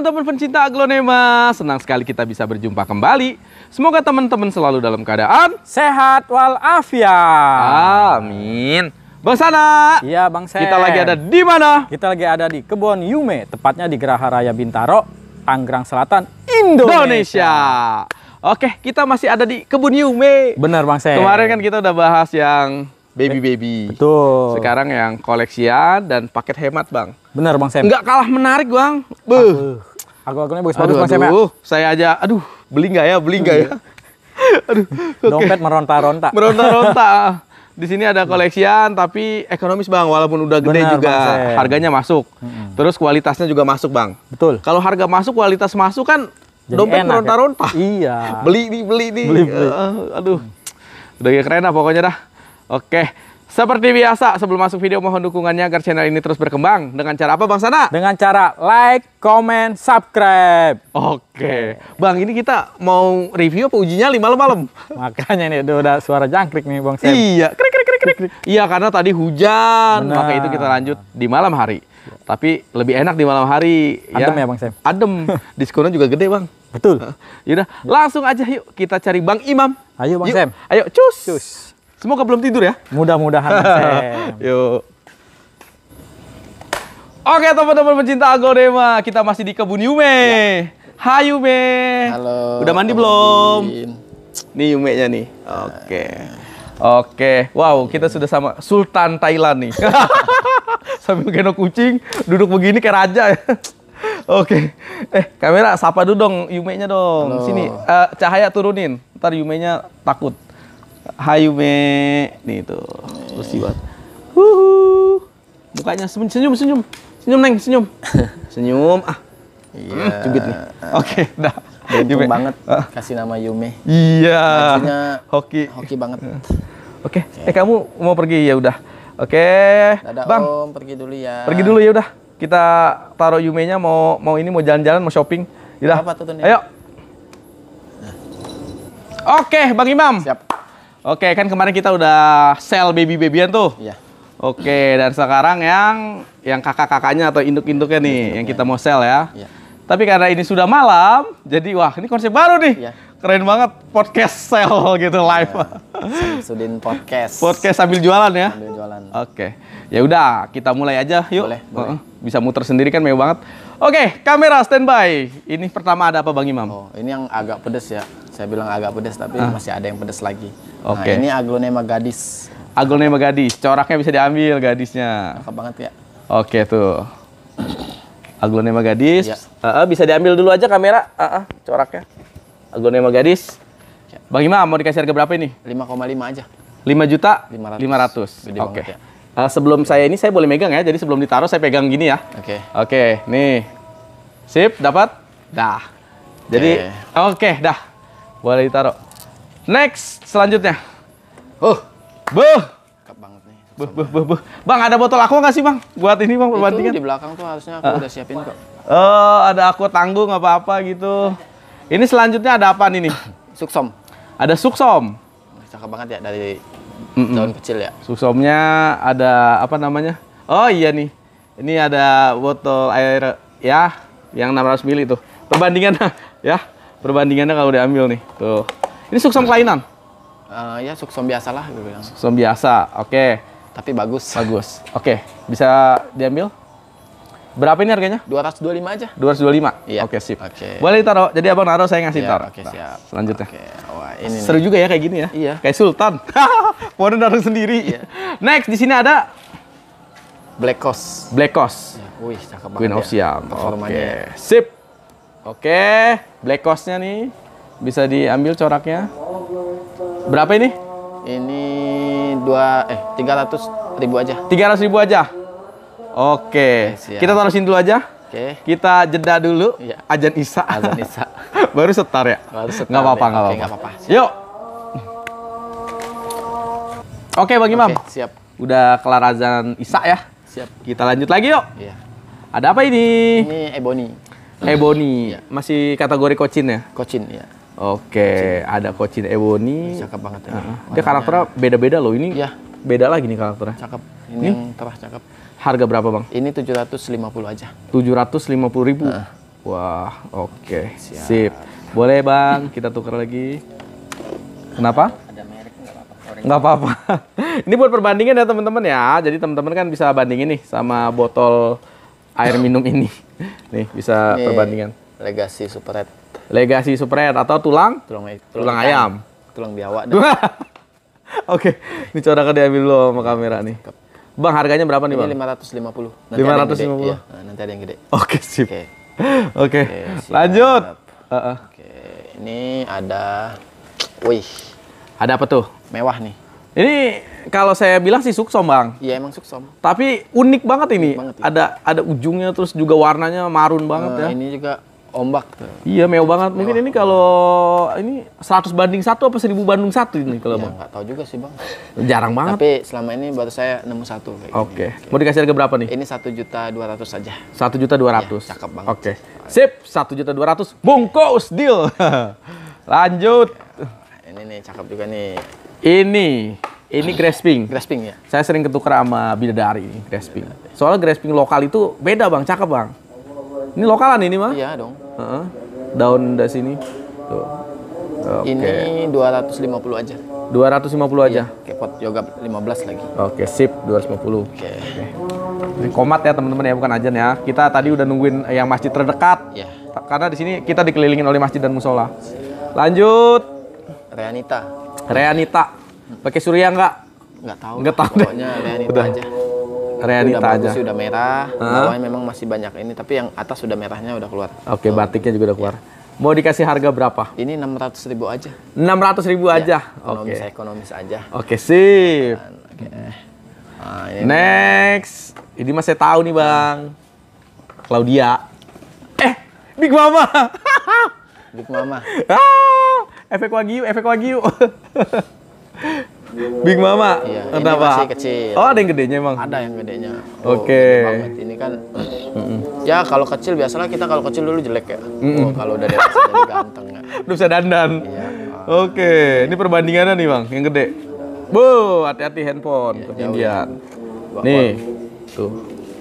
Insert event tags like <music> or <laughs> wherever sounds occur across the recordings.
teman-teman pencinta aglonema, senang sekali kita bisa berjumpa kembali. Semoga teman-teman selalu dalam keadaan sehat walafiat. Amin. Bang Sana. Iya, Bang Sen. Kita lagi ada di mana? Kita lagi ada di kebun Yume, tepatnya di Geraha Raya Bintaro, Tangerang Selatan, Indonesia. Indonesia. Oke, kita masih ada di Kebun Yume. Benar, Bang Sen. Kemarin kan kita udah bahas yang baby eh, baby. Betul. Sekarang yang koleksian dan paket hemat bang. Benar bang Sam. Enggak kalah menarik bang. Beuh. Aku akunnya bagus-bagus bang Sam ya. Saya aja, aduh beli nggak ya, beli nggak ya. Iya. <laughs> aduh. Dompet meronta-ronta. Meronta-ronta. <laughs> Di sini ada koleksian tapi ekonomis bang, walaupun udah gede Bener, juga harganya masuk. Hmm. Terus kualitasnya juga masuk bang. Betul. Kalau harga masuk, kualitas masuk kan Jadi dompet ya. meronta-ronta. Ya? Iya. Beli nih, beli nih. Beli, beli. Uh, aduh. Udah keren lah pokoknya dah. Oke. Seperti biasa, sebelum masuk video mohon dukungannya agar channel ini terus berkembang. Dengan cara apa Bang Sana? Dengan cara like, comment, subscribe. Oke. Bang, ini kita mau review apa ujinya lima malam? <laughs> Makanya ini udah, suara jangkrik nih Bang Sam. Iya, krik krik krik krik. Iya, karena tadi hujan, Benar. maka itu kita lanjut di malam hari. Tapi lebih enak di malam hari. Ya. Adem ya, ya Bang Sam? Adem. <laughs> Diskonnya juga gede Bang. Betul. Yaudah, langsung aja yuk kita cari Bang Imam. Ayo Bang yuk. Sam. Ayo, cus. Cus. Semoga belum tidur ya. Mudah-mudahan. <laughs> Yuk. Oke teman-teman pencinta Agorema, kita masih di kebun Yume. Ya. Hai Yume. Halo. Udah mandi belum? Nih Yume-nya nih. Nah. Oke. Oke. Wow, kita sudah sama Sultan Thailand nih. <laughs> Sambil gendong kucing, duduk begini kayak raja ya. <laughs> Oke. Eh, kamera sapa dulu dong nya dong. Halo. Sini, uh, cahaya turunin. Ntar Yume-nya takut. Hayume nih tuh lucu banget Huhu. mukanya senyum senyum senyum senyum neng senyum <laughs> senyum ah iya yeah. hmm, cubit nih ah. oke okay, dah Beruntung Yume. banget ah. kasih nama Yume. Iya. Majunya hoki. Hoki banget. <laughs> Oke, okay. eh kamu mau pergi ya udah. Oke. Okay. Bang. Om, pergi dulu ya. Pergi dulu ya udah. Kita taruh Yume-nya mau mau ini mau jalan-jalan mau shopping. Iya. Ayo. Nah. Oke, okay, Bang Imam. Siap. Oke, kan kemarin kita udah sell baby-babyan tuh. Iya. Oke, dan sekarang yang yang kakak-kakaknya atau induk-induknya nih induk yang kita mau sell ya. Iya. Tapi karena ini sudah malam, jadi wah ini konsep baru nih. Iya. Keren banget podcast sell gitu iya. live. Iya. Sudin podcast. Podcast sambil jualan ya. Sambil jualan. Oke. Ya udah, kita mulai aja yuk. Boleh, boleh. Bisa muter sendiri kan mewah banget. Oke, kamera standby. Ini pertama ada apa Bang Imam? Oh, ini yang agak pedes ya saya bilang agak pedas tapi ah. masih ada yang pedas lagi. Nah, oke. Okay. Nah, ini aglonema gadis. Aglonema gadis, coraknya bisa diambil gadisnya. Cakep banget ya. Oke okay, tuh. Aglonema gadis. Ya. Uh, uh, bisa diambil dulu aja kamera, uh, uh, coraknya. Aglonema gadis. Ya. Bang mau dikasih harga berapa ini? 5,5 aja. 5 juta? 500. 500. Oke. Okay. Ya. Uh, sebelum saya ini saya boleh megang ya. Jadi sebelum ditaruh saya pegang gini ya. Oke. Okay. Oke, okay, nih. Sip, dapat? Dah. Jadi oke, okay. okay, dah. Boleh ditaruh. Next, selanjutnya. Oh, buh. banget nih. Buh, buh, buh, Bang, ada botol aku nggak sih, Bang? Buat ini, Bang, perbandingan. Itu kan? di belakang tuh harusnya aku uh. udah siapin kok. Oh, ada aku tanggung apa-apa gitu. Ini selanjutnya ada apa nih <coughs> suksom. Ada suksom. Cakep banget ya dari mm -mm. daun kecil ya. Suksomnya ada apa namanya? Oh iya nih. Ini ada botol air ya yang 600 ml tuh. Perbandingan <laughs> ya perbandingannya kalau diambil nih tuh ini suksom kelainan uh, ya suksom biasa lah bilang suksom biasa oke okay. tapi bagus bagus oke okay. bisa diambil Berapa ini harganya? 225 aja. 225. Iya. Oke, okay, sip. Oke. Okay. Boleh taruh Jadi Abang naruh, saya ngasih iya, taruh. Oke, okay, nah, siap. Selanjutnya. okay. Wah, ini Seru nih. juga ya kayak gini ya. Iya. Kayak sultan. pohon <laughs> naruh sendiri. Iya. Next di sini ada Black Cost. Black Cost. Ya, wih, cakep banget. Queen of ya Siam. Oke. Okay. Sip. Oke, black costnya nih bisa diambil coraknya. Berapa ini? Ini dua eh tiga ratus ribu aja. Tiga ratus ribu aja. Oke, kita taruh sini dulu aja. Oke. Kita jeda dulu. Ya. Ajan Isa. Ajan <laughs> Isa. Baru setar ya. Baru setar. Gak apa-apa, gak apa-apa. Yuk. Oke, Bang Imam. Oke, siap. Udah kelar azan Isa ya. Siap. Kita lanjut lagi yuk. Iya. Ada apa ini? Ini Ebony. Eh, Ebony. Ya. Masih kategori kocin ya? Kocin ya. Oke, kocin. ada kocin Ebony. Cakep banget ya. Uh -huh. Dia karakternya beda-beda loh ini. Ya. Beda lagi nih karakternya. Cakep. Ini, hmm? yang terah cakep. Harga berapa, Bang? Ini tujuh ratus lima puluh aja. Tujuh ratus lima puluh ribu. Uh. Wah, oke. Okay. Siap. Sip. Boleh, Bang. Kita tukar lagi. Kenapa? Ada merek nggak apa-apa. <laughs> Ini buat perbandingan ya teman-teman ya. Jadi teman-teman kan bisa bandingin nih sama botol air minum ini. Nih bisa Ini perbandingan. Legasi Super Red. Legasi Super Red atau tulang? Tulang, tulang, tulang ayam. Tulang biawak. <laughs> Oke, ini coba diambil dulu sama kamera nih. Bang, harganya berapa nih, Bang? Ini lima Nanti 550. Iya, nah, nanti ada yang gede. Oke, sip. Oke. okay. Lanjut. Uh -uh. Oke, ini ada Wih. Ada apa tuh? Mewah nih. Ini kalau saya bilang sih suksom bang. Iya emang suksom. Tapi unik banget ini. Unik banget, ya. Ada ada ujungnya terus juga warnanya marun banget uh, ya. Ini juga ombak tuh. Iya mewah banget. Mewah. Mungkin ini kalau ini 100 banding satu apa 1000 banding satu ini kalau ya, bang. Gak tahu juga sih bang. Jarang banget. Tapi selama ini baru saya nemu satu. Oke. Okay. Mau dikasih harga berapa nih? Ini satu juta dua ratus saja. Satu juta dua ratus. Iya, cakep banget. Oke. Okay. Sip. Satu juta dua ratus. Bungkus deal. <laughs> Lanjut. Ini nih cakep juga nih. Ini ini grasping. Grasping ya. Saya sering ketukar sama bidadari ini grasping. Soalnya grasping lokal itu beda bang, cakep bang. Ini lokalan ini mah? Iya dong. Uh -huh. Daun dari sini. Tuh. Okay. Ini 250 aja. 250 aja. Iya, kepot yoga 15 lagi. Oke, okay, sip 250. Oke. Okay. Okay. Ini komat ya teman-teman ya, bukan ajan ya. Kita tadi udah nungguin yang masjid terdekat. Iya. Yeah. Karena di sini kita dikelilingin oleh masjid dan musola. Lanjut. Reanita. Reanita. Pakai surya enggak? Enggak tahu. Enggak tahu. Pokoknya realita udah. aja. Realita udah aja. sudah merah. Uh -huh. memang masih banyak ini, tapi yang atas sudah merahnya udah keluar. Oke, okay, batiknya juga udah keluar. Yeah. Mau dikasih harga berapa? Ini 600 ribu aja. 600 ribu ya, aja? ekonomis Okay. Ekonomis aja. Oke, okay, sip. Kan, okay. Nah, ini Next. Bang. Ini masih saya tahu nih bang. Claudia. Eh, Big Mama. Big Mama. <laughs> ah, efek wagyu, efek wagyu. <laughs> Big Mama. Iya, kenapa? Ini masih kecil. Oh, ada yang gedenya emang. Ada yang gedenya. Oh, Oke. Okay. Ini kan Ya, kalau kecil biasalah kita kalau kecil dulu jelek ya. Mm. Oh, kalau udah dewasa jadi ganteng ya. <laughs> Udah bisa dandan. Iya. Oke, okay. ini perbandingannya nih, Bang, yang gede. Bu, hati-hati handphone iya, ya, ketinggian. Nih. Tuh.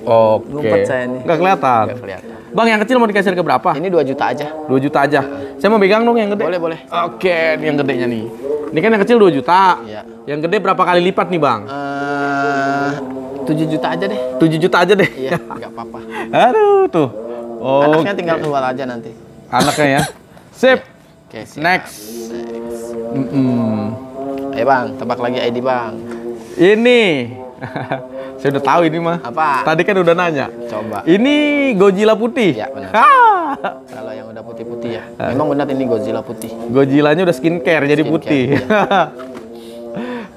Oke. Okay. Ngumpet saya nih. kelihatan. Gak kelihatan. Bang yang kecil mau dikasih ke berapa? Ini 2 juta aja. 2 juta aja. Saya mau pegang dong yang gede. Boleh, boleh. Oke, ini yang gedenya nih. Ini kan yang kecil 2 juta. Iya. Yang gede berapa kali lipat nih, Bang? Eh, uh, 7 juta aja deh. 7 juta aja deh. Iya, enggak apa-apa. <laughs> Aduh, tuh. Oh, Anaknya tinggal keluar aja nanti. Anaknya ya. <laughs> Sip. Oke, okay, siap. Next. Next. Mm -mm. Ayo, Bang, tebak lagi ID, Bang. Ini <laughs> Saya udah tahu ini mah. Apa? Tadi kan udah nanya. Coba. Ini Godzilla putih. Ya benar. <laughs> Kalau yang udah putih-putih ya. Ah. Memang benar ini Godzilla putih. Godzillanya udah skincare jadi putih. Ya. <laughs>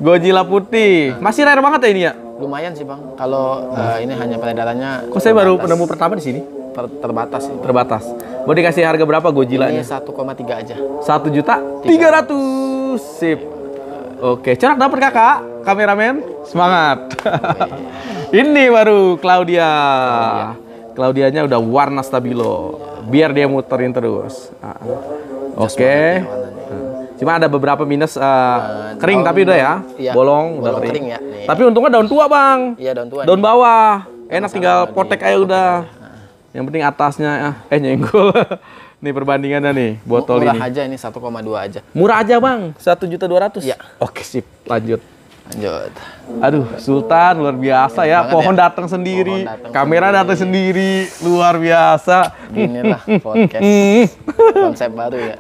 Godzilla putih. Ah. Masih rare banget ya ini ya? Lumayan sih, Bang. Kalau uh, ini hanya peredarannya Kok saya baru penemu pertama di sini? Ter terbatas sih. Terbatas. Mau dikasih harga berapa Godzilla-nya? Ini 1,3 aja. 1 juta 300. 300. Sip. Oke, corak dapat Kakak kameramen semangat. <laughs> Ini baru Claudia. Claudianya udah warna stabilo. Biar dia muterin terus. Ah. Oke. Okay. Cuma ada beberapa minus ah, eh, kering tapi udah ya. Iya. bolong, udah kering. Ya. Tapi untungnya daun tua, Bang. Iya, daun tua. Daun bawah. Enak tinggal potek aja udah. Yang penting atasnya ah, eh nyenggol. <laughs> nih perbandingannya nih botol Murah ini. Murah aja ini 1,2 aja. Murah aja, Bang. satu juta dua Iya. Oke, sip. Lanjut. Lanjut. Aduh, Sultan luar biasa ya. ya. Pohon datang sendiri, kamera datang sendiri, luar biasa. Inilah <laughs> podcast. Konsep baru ya.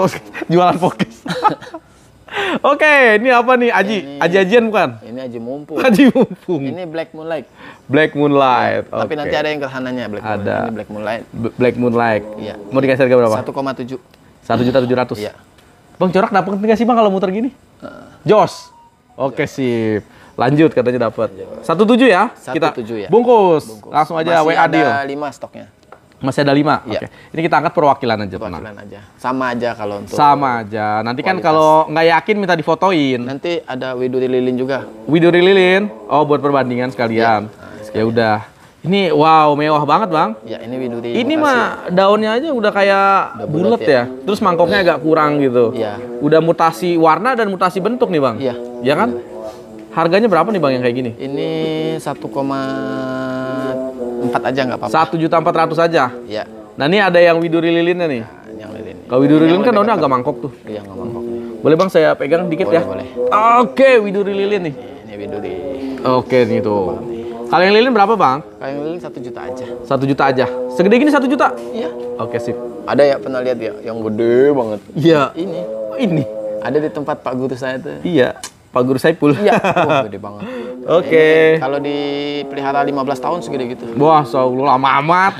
Jualan podcast. <laughs> Oke, ini apa nih? Aji, aji-ajian bukan? Ini aji mumpung. <laughs> Aji mumpung. Ini black moonlight. Black moonlight. Ya, Tapi nanti ada yang kehananya black ada. moonlight. Ini black moonlight. B- black moonlight. Iya. Mau dikasih harga berapa? 1,7. Satu juta ratus. Iya. Bang corak dapat nggak sih Bang kalau muter gini? Uh. Jos. Oke sip. Lanjut katanya dapat. Satu tujuh ya. 17 kita ya. Bungkus. bungkus. Langsung aja Masih WA ada deal. lima stoknya. Masih ada lima. Ya. Oke. Ini kita angkat perwakilan aja. Perwakilan tenang. aja. Sama aja kalau untuk. Sama aja. Nanti kan kualitas. kan kalau nggak yakin minta difotoin. Nanti ada Widuri Lilin juga. Widuri Lilin. Oh buat perbandingan sekalian. Iya. Ah, ya, nah, sekalian. ya udah. Ini wow, mewah banget, Bang. Ya, ini widuri. Ini mah daunnya aja udah kayak bulat ya. ya. Terus mangkoknya agak kurang gitu. Iya. Udah mutasi warna dan mutasi bentuk nih, Bang. Iya. Iya kan? Ya. Harganya berapa nih, Bang, yang kayak gini? Ini 1,4 aja nggak apa-apa. Satu juta ratus aja. Iya. Nah, ini ada yang widuri lilinnya nih. Nah, yang lilin. Kalau widuri lilin kan daunnya agak mangkok tuh. Iya, nggak mangkok. Boleh, Bang, saya pegang dikit ya? boleh, ya? Boleh, Oke, widuri lilin nih. Ini widuri. Oke, nih tuh. Kalau yang lilin berapa bang? Kalau yang lilin satu juta aja. Satu juta aja. Segede gini satu juta? Iya. Oke sip. Ada ya pernah lihat ya yang gede banget. Iya. Ini. Oh, ini. Ada di tempat Pak Guru saya tuh. Iya. Pak Guru saya pul. Iya, oh, <laughs> gede banget. Oke. Okay. Kalau dipelihara lima belas tahun segede gitu. Wah, soalnya lama amat.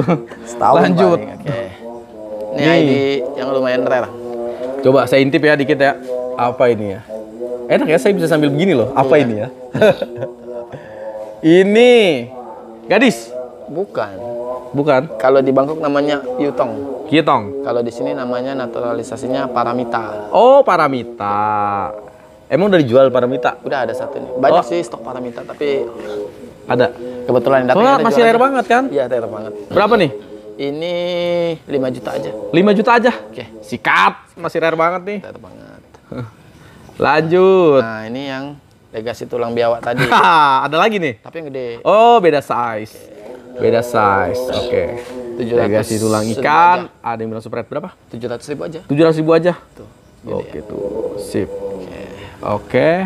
<laughs> Setahun Lanjut. Oke. Ini yang lumayan rare. Coba saya intip ya dikit ya. Apa ini ya? Enak ya, saya bisa sambil begini loh. Apa iya. ini ya? <laughs> Ini gadis? Bukan. Bukan. Kalau di Bangkok namanya Yutong. Yutong. Kalau di sini namanya naturalisasinya Paramita. Oh, Paramita. Emang udah dijual Paramita? Udah ada satu nih. Banyak oh. sih stok Paramita, tapi ada. Kebetulan yang Soalnya masih rare banget kan? Iya, rare banget. Berapa nih? Ini 5 juta aja. 5 juta aja? Oke. Sikat, masih rare banget nih. Rare banget. <laughs> Lanjut. Nah, ini yang legasi tulang biawak tadi. <laughs> ada lagi nih. Tapi yang gede. Oh, beda size. Beda size. Oke. Okay. Legasi tulang ikan, ada yang bilang super berapa? 700 ribu aja. 700 ribu aja. Tuh. Oh, ya. tuh. Sip. Oke. Okay. Okay.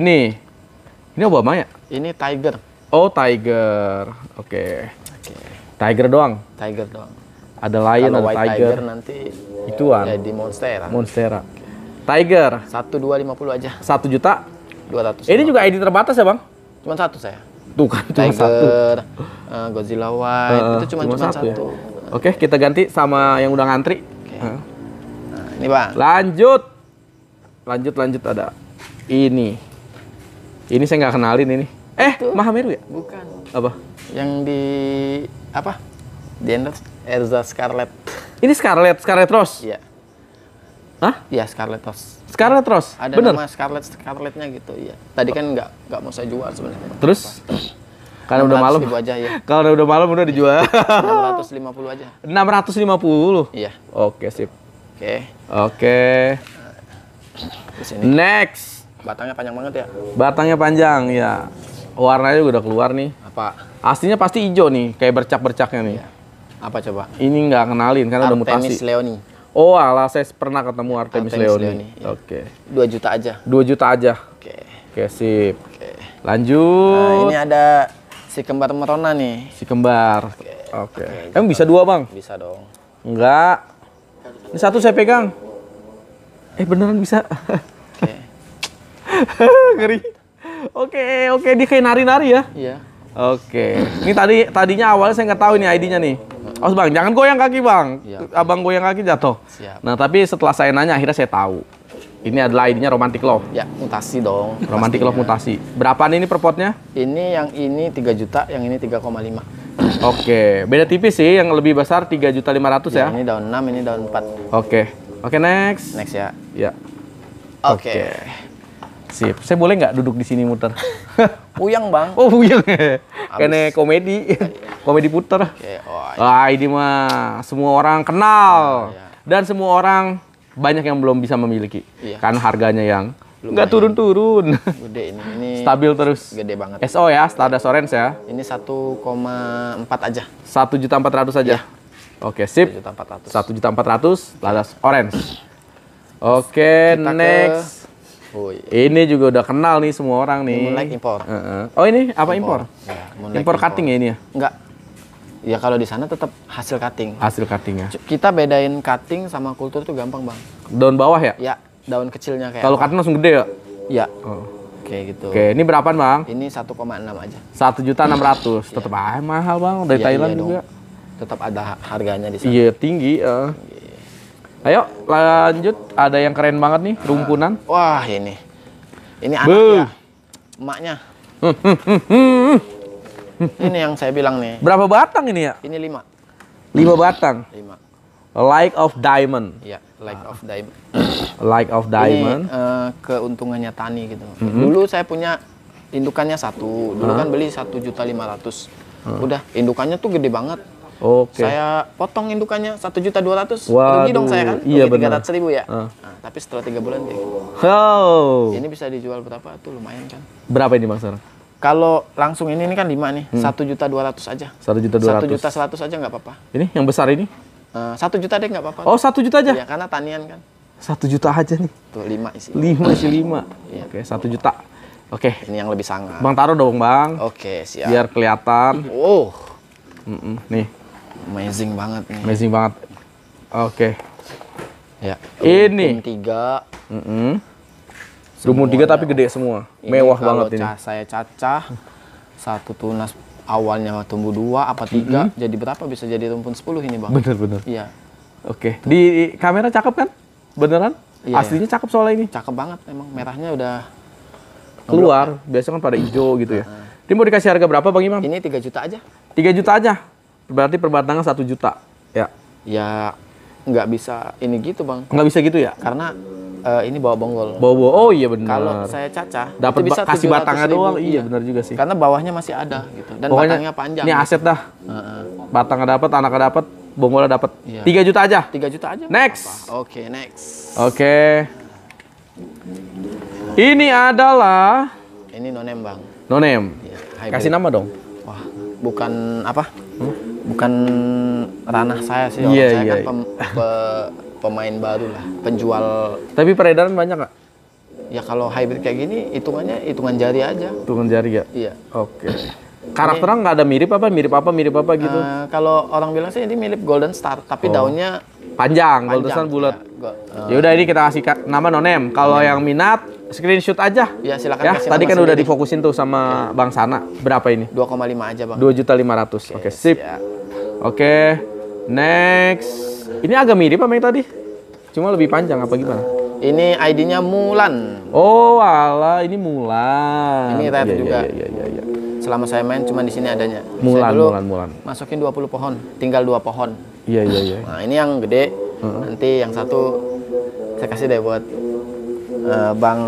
Ini. Ini apa ya? Ini tiger. Oh, tiger. Oke. Okay. Okay. Tiger doang. Tiger doang. Ada lion, Kalau ada white tiger. tiger nanti itu jadi monstera. Monstera. Tiger. satu dua lima puluh aja. Satu juta dua ratus. Ini juga ID terbatas ya, Bang? Cuma satu saya. Tuh kan, cuma Tiger, satu. Uh, Godzilla White, uh, itu cuma cuma, cuma satu. satu. Ya? Oke, okay, kita ganti sama yang udah ngantri. Okay. Eh. Nah, ini, Bang. Lanjut. Lanjut lanjut ada ini. Ini saya nggak kenalin ini. Eh, itu? Mahameru ya? Bukan. Apa? Yang di apa? Di Endless Erza Scarlet. Ini Scarlet, Scarlet Rose. Iya. Hah? Ya Scarlet Rose. Scarlet Rose. Ada Bener. nama Scarlet Scarletnya gitu, iya. Tadi kan nggak nggak mau saya jual sebenarnya. Terus? Karena udah malam. aja ya. Kalau <laughs> udah malam udah dijual. 650 aja. 650. Iya. Oke, sip. Oke. Oke. Next. Batangnya panjang banget ya? Batangnya panjang, ya. Warnanya juga udah keluar nih. Apa? Aslinya pasti hijau nih, kayak bercak-bercaknya nih. Iya. Apa coba? Ini nggak kenalin karena Artemis udah mutasi. Artemis Leoni. Oh, ala saya pernah ketemu Artemis, Artemis Leoni. Iya. Oke. Okay. 2 juta aja. Dua juta aja. Oke. Okay. Oke, sip. Oke. Okay. Lanjut. Nah, ini ada si kembar merona nih. Si kembar. Oke. Okay. Okay. Emang gitu. bisa dua, Bang? Bisa dong. Enggak. Ini satu saya pegang. Eh, beneran bisa. Oke. <laughs> Ngeri. Oke, oke, dia kayak nari-nari ya? Iya. Oke. Ini tadi tadinya awalnya saya nggak tahu ini ID-nya nih. Awas oh, bang, jangan goyang kaki bang. Ya, okay. Abang goyang kaki jatuh. Siap. Nah tapi setelah saya nanya akhirnya saya tahu. Ini adalah idenya romantic love. Ya, mutasi dong. Romantic pastinya. love mutasi. Berapaan ini per potnya? Ini yang ini 3 juta, yang ini 3,5. Oke, okay. beda tipis sih. Yang lebih besar 3 juta 500 ya. ya. Ini daun 6, ini daun 4. Oke. Okay. Oke, okay, next. Next ya. Ya. Oke. Okay. okay. Sip. Saya boleh nggak duduk di sini muter? <laughs> Puyang bang. Oh puyang, Kene komedi, komedi puter. Okay. Oh, iya. Wah ah, ini mah semua orang kenal oh, iya. dan semua orang banyak yang belum bisa memiliki iya. karena harganya yang nggak turun-turun. Gede ini, ini. Stabil terus. Gede banget. SO ya, Stardust Orange ya. Ini 1,4 aja. Satu juta empat ratus aja. Iya. Oke, sip. Satu juta ratus. Satu juta ratus Orange. Oke, okay, next. Ke Oh, iya. Ini juga udah kenal nih semua orang nih. Moonlight impor. Uh -uh. Oh ini apa impor? Impor, ya, cutting ya ini ya? Enggak. Ya kalau di sana tetap hasil cutting. Hasil cutting ya. Kita bedain cutting sama kultur tuh gampang bang. Daun bawah ya? Ya, daun kecilnya kayak. Kalau cutting langsung gede ya? Ya. Oh. Oke gitu. Oke, ini berapa bang? Ini 1,6 aja. Satu juta enam ratus. Tetap iya. mahal bang. Dari ya, Thailand iya juga. Dong. Tetap ada harganya di sana. Iya tinggi. Uh. tinggi Ayo lanjut, ada yang keren banget nih, rumpunan. Ah. Wah ini, ini anaknya, Beuh. emaknya. ini yang saya bilang nih. Berapa batang ini ya? Ini lima. Lima batang? Lima. Like of diamond. Iya, like ah. of diamond. <coughs> like of diamond. Ini uh, eh, keuntungannya tani gitu. Mm -hmm. Dulu saya punya indukannya satu, dulu ah. kan beli satu juta lima ratus. Udah, indukannya tuh gede banget Oke. Okay. Saya potong indukannya satu juta dua ratus. Rugi dong saya kan? Iya benar. tiga ratus ribu ya. Uh. Nah, tapi setelah tiga bulan dia. Oh. Ini bisa dijual berapa tuh lumayan kan? Berapa ini mas sarah? Kalau langsung ini ini kan lima nih, hmm. satu juta dua ratus aja. Satu juta dua ratus. Satu juta seratus aja nggak apa-apa. Ini yang besar ini? Eh, satu uh, juta deh nggak apa-apa. Oh satu juta aja? Ya karena tanian kan. Satu juta aja nih. Tuh lima isi. Lima isi lima. Iya. Oke satu juta. Oke. Okay. Ini yang lebih sangat. Bang taruh dong bang. Oke okay, siap. Biar kelihatan. Oh. Mm -mm. Nih amazing banget nih. Amazing banget. Oke. Okay. Ya. Ini. tiga. Mm -hmm. Rumun tiga tapi gede semua. Ini Mewah banget ini. Saya cacah satu tunas awalnya tumbuh dua apa tiga mm -hmm. jadi berapa bisa jadi rumpun sepuluh ini bang? Bener bener. Iya. Oke. Okay. Di, kamera cakep kan? Beneran? Iya, Aslinya iya. cakep soalnya ini. Cakep banget emang merahnya udah keluar. Ya. Biasanya kan pada hijau gitu ya. Ini mau dikasih harga berapa Bang Imam? Ini tiga juta aja. Tiga juta aja. Berarti perbatangan satu juta. Ya. Ya nggak bisa ini gitu bang. Nggak bisa gitu ya? Karena uh, ini bawa bonggol. Bawa bawa. Oh iya benar. Kalau saya cacah dapat bisa kasih batangnya doang. Iya, iya benar juga sih. Karena bawahnya masih ada gitu dan Pokoknya, batangnya panjang. Ini aset dah. Uh -uh. Batangnya dapat, anaknya dapat, bonggolnya dapat. Iya. tiga 3 juta aja. tiga juta aja. Next. Oke, okay, next. Oke. Okay. Ini adalah ini nonem Bang. Nonem. yeah, Kasih nama dong. Wah, bukan apa? hmm? bukan ranah saya sih. Iya, saya iya, kan pem, iya. pe, pemain baru lah, penjual. Tapi peredaran banyak nggak? Ya kalau hybrid kayak gini, hitungannya hitungan jari aja. Hitungan jari ya? Iya. Oke. Okay. Karakternya nggak ada mirip apa, mirip apa, mirip apa gitu? Uh, kalau orang bilang sih ini mirip Golden Star, tapi oh. daunnya panjang, panjang. Golden Star bulat. Iya, eh. Ya, udah ini kita kasih nama nonem. Kalau iya. yang minat screenshot aja. Ya, silakan. Ya, tadi kan udah difokusin tuh sama ya. Bang Sana. Berapa ini? 2,5 aja, Bang. 2 juta 500. Oke, okay, sip. Ya. Oke. Okay, next. Ini agak mirip sama yang tadi. Cuma lebih panjang apa gimana? Ini ID-nya Mulan. Oh, ala ini Mulan. Ini red ya, iya, juga. Iya, iya, iya, ya. Selama saya main cuma di sini adanya. Mulan, saya dulu Mulan, Mulan. Masukin 20 pohon, tinggal dua pohon. Iya, iya, iya. Nah, ini yang gede. Uh -huh. Nanti yang satu saya kasih deh buat uh, Bang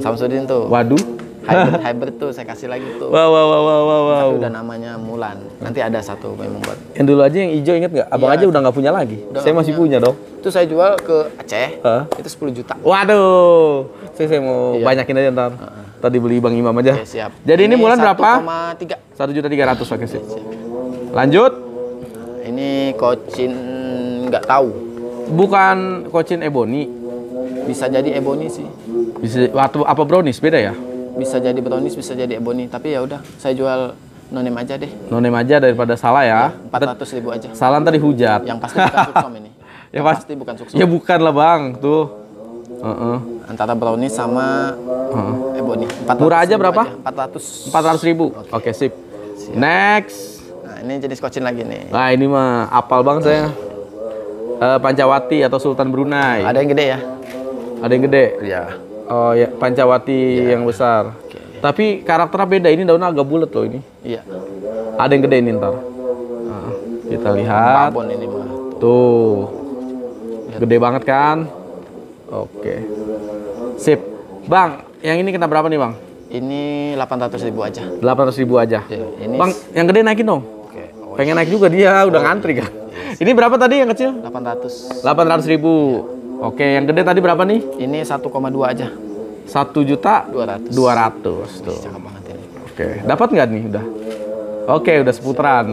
Samsudin tuh. Waduh. Hybrid hybrid tuh saya kasih lagi tuh. Wow wow wow wow wow. Tapi udah namanya Mulan. Nanti ada satu memang buat. Yang dulu aja yang hijau inget nggak? Abang ya, aja udah nggak punya lagi. Udah saya masih punya. punya dong. Itu saya jual ke Aceh. Huh? Itu 10 juta. Waduh. Saya, saya mau iya. banyakin aja ntar. Uh -huh. Tadi beli Bang Imam aja. Oke, siap. Jadi ini, ini Mulan 1, berapa? tiga. Satu juta ratus pakai sih. Lanjut. Ini Kocin nggak tahu. Bukan Kocin Ebony. Bisa jadi ebony sih. Bisa waktu apa brownies beda ya? Bisa jadi brownies, bisa jadi ebony. Tapi ya udah, saya jual nonem aja deh. Nonem aja daripada salah ya. Empat ratus ribu aja. Salah tadi hujat Yang pasti bukan suksom ini. <laughs> ya pasti bukan suksom. Ya bukan lah bang, tuh. Uh-uh. Antara brownies sama uh-uh. ebony. Murah aja berapa? ratus 400. ratus ribu. Oke, okay. okay, sip. Siap. Next. Nah, ini jenis kocin lagi nih. Nah, ini mah apal bang saya. Uh, Pancawati atau Sultan Brunei. Ada yang gede ya? ada yang gede ya oh ya pancawati ya. yang besar okay. tapi karakternya beda ini daunnya agak bulat loh ini iya ada yang gede ini ntar nah, kita lihat Mabon ini mah tuh, tuh. gede banget kan oke okay. sip bang yang ini kena berapa nih bang ini 800 ribu aja 800 ribu aja okay. Iya, ini... bang yang gede naikin dong Oke. Oh, pengen naik juga dia udah oh, ngantri iya. kan ini berapa tadi yang kecil? 800. 800 ribu. Oke, yang gede tadi berapa nih? Ini 1,2 aja. 1 juta 200. 200 tuh. Cakep banget ini. Oke, dapat nggak nih udah? Oke, udah seputaran.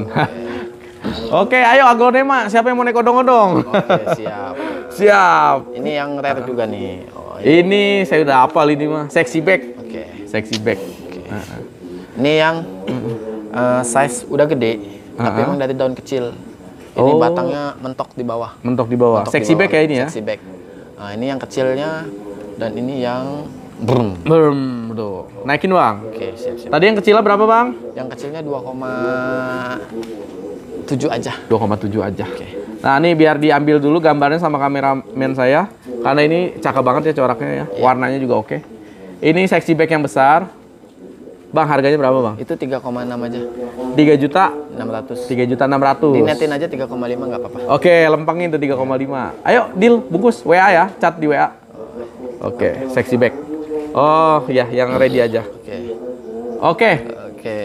<laughs> Oke, ayo aglonema. Siapa yang mau neko odong-odong? Oke, siap. <laughs> siap. Ini yang rare juga nih. Oh, iya. ini saya udah hafal ini mah. Sexy bag. Oke. Sexy bag. Oke. Uh nah, -huh. Nah. Ini yang uh, size udah gede, uh -huh. tapi emang dari daun kecil. Ini oh. batangnya mentok di bawah. Mentok di bawah. Mentok Sexy di bawah. bag ya ini ya. Sexy bag. Nah, ini yang kecilnya dan ini yang brum. Brum, tuh. Naikin, Bang. Oke, siap, siap. Tadi yang kecilnya berapa, Bang? Yang kecilnya 2,7 aja. 2,7 aja. Oke. Nah, ini biar diambil dulu gambarnya sama kameramen saya. Karena ini cakep banget ya coraknya ya. Iya. Warnanya juga oke. Ini seksi bag yang besar. Bang, harganya berapa, Bang? Itu 3,6 aja. 3 juta 600. 3 juta 600. Dinetin aja 3,5 nggak apa-apa. Oke, okay, lempengin tuh 3,5. Ayo, deal, bungkus WA ya, cat di WA. Oke, okay, okay. sexy bag. Oh, ya, yang ready aja. Oke. Oke. Oke.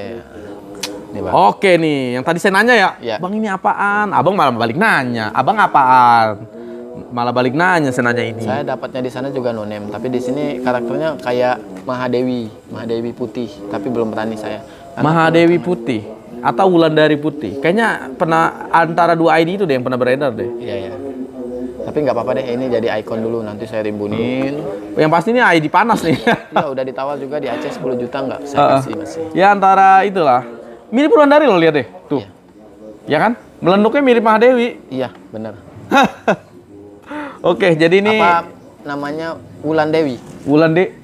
Nih, Oke nih, yang tadi saya nanya ya, ya. Bang ini apaan? Abang malah balik nanya, abang apaan? malah balik nanya senanya ini. Saya dapatnya di sana juga nonem, tapi di sini karakternya kayak Mahadewi, Mahadewi putih, tapi belum berani saya. Karena Mahadewi putih atau Wulan Dari putih. Kayaknya pernah antara dua ID itu deh yang pernah beredar deh. Iya, iya. Tapi nggak apa-apa deh, ini jadi ikon dulu, nanti saya rimbunin. Hmm. Yang pasti ini ID panas nih. <laughs> Iya, udah ditawar juga di Aceh 10 juta nggak, saya uh, kasih masih. Ya antara itulah. Mirip Wulan Dari lo lihat deh, tuh. Iya. Ya kan? melenduknya mirip Mahadewi. Iya, benar. <laughs> Oke, jadi ini apa namanya Wulan Dewi? Wulan De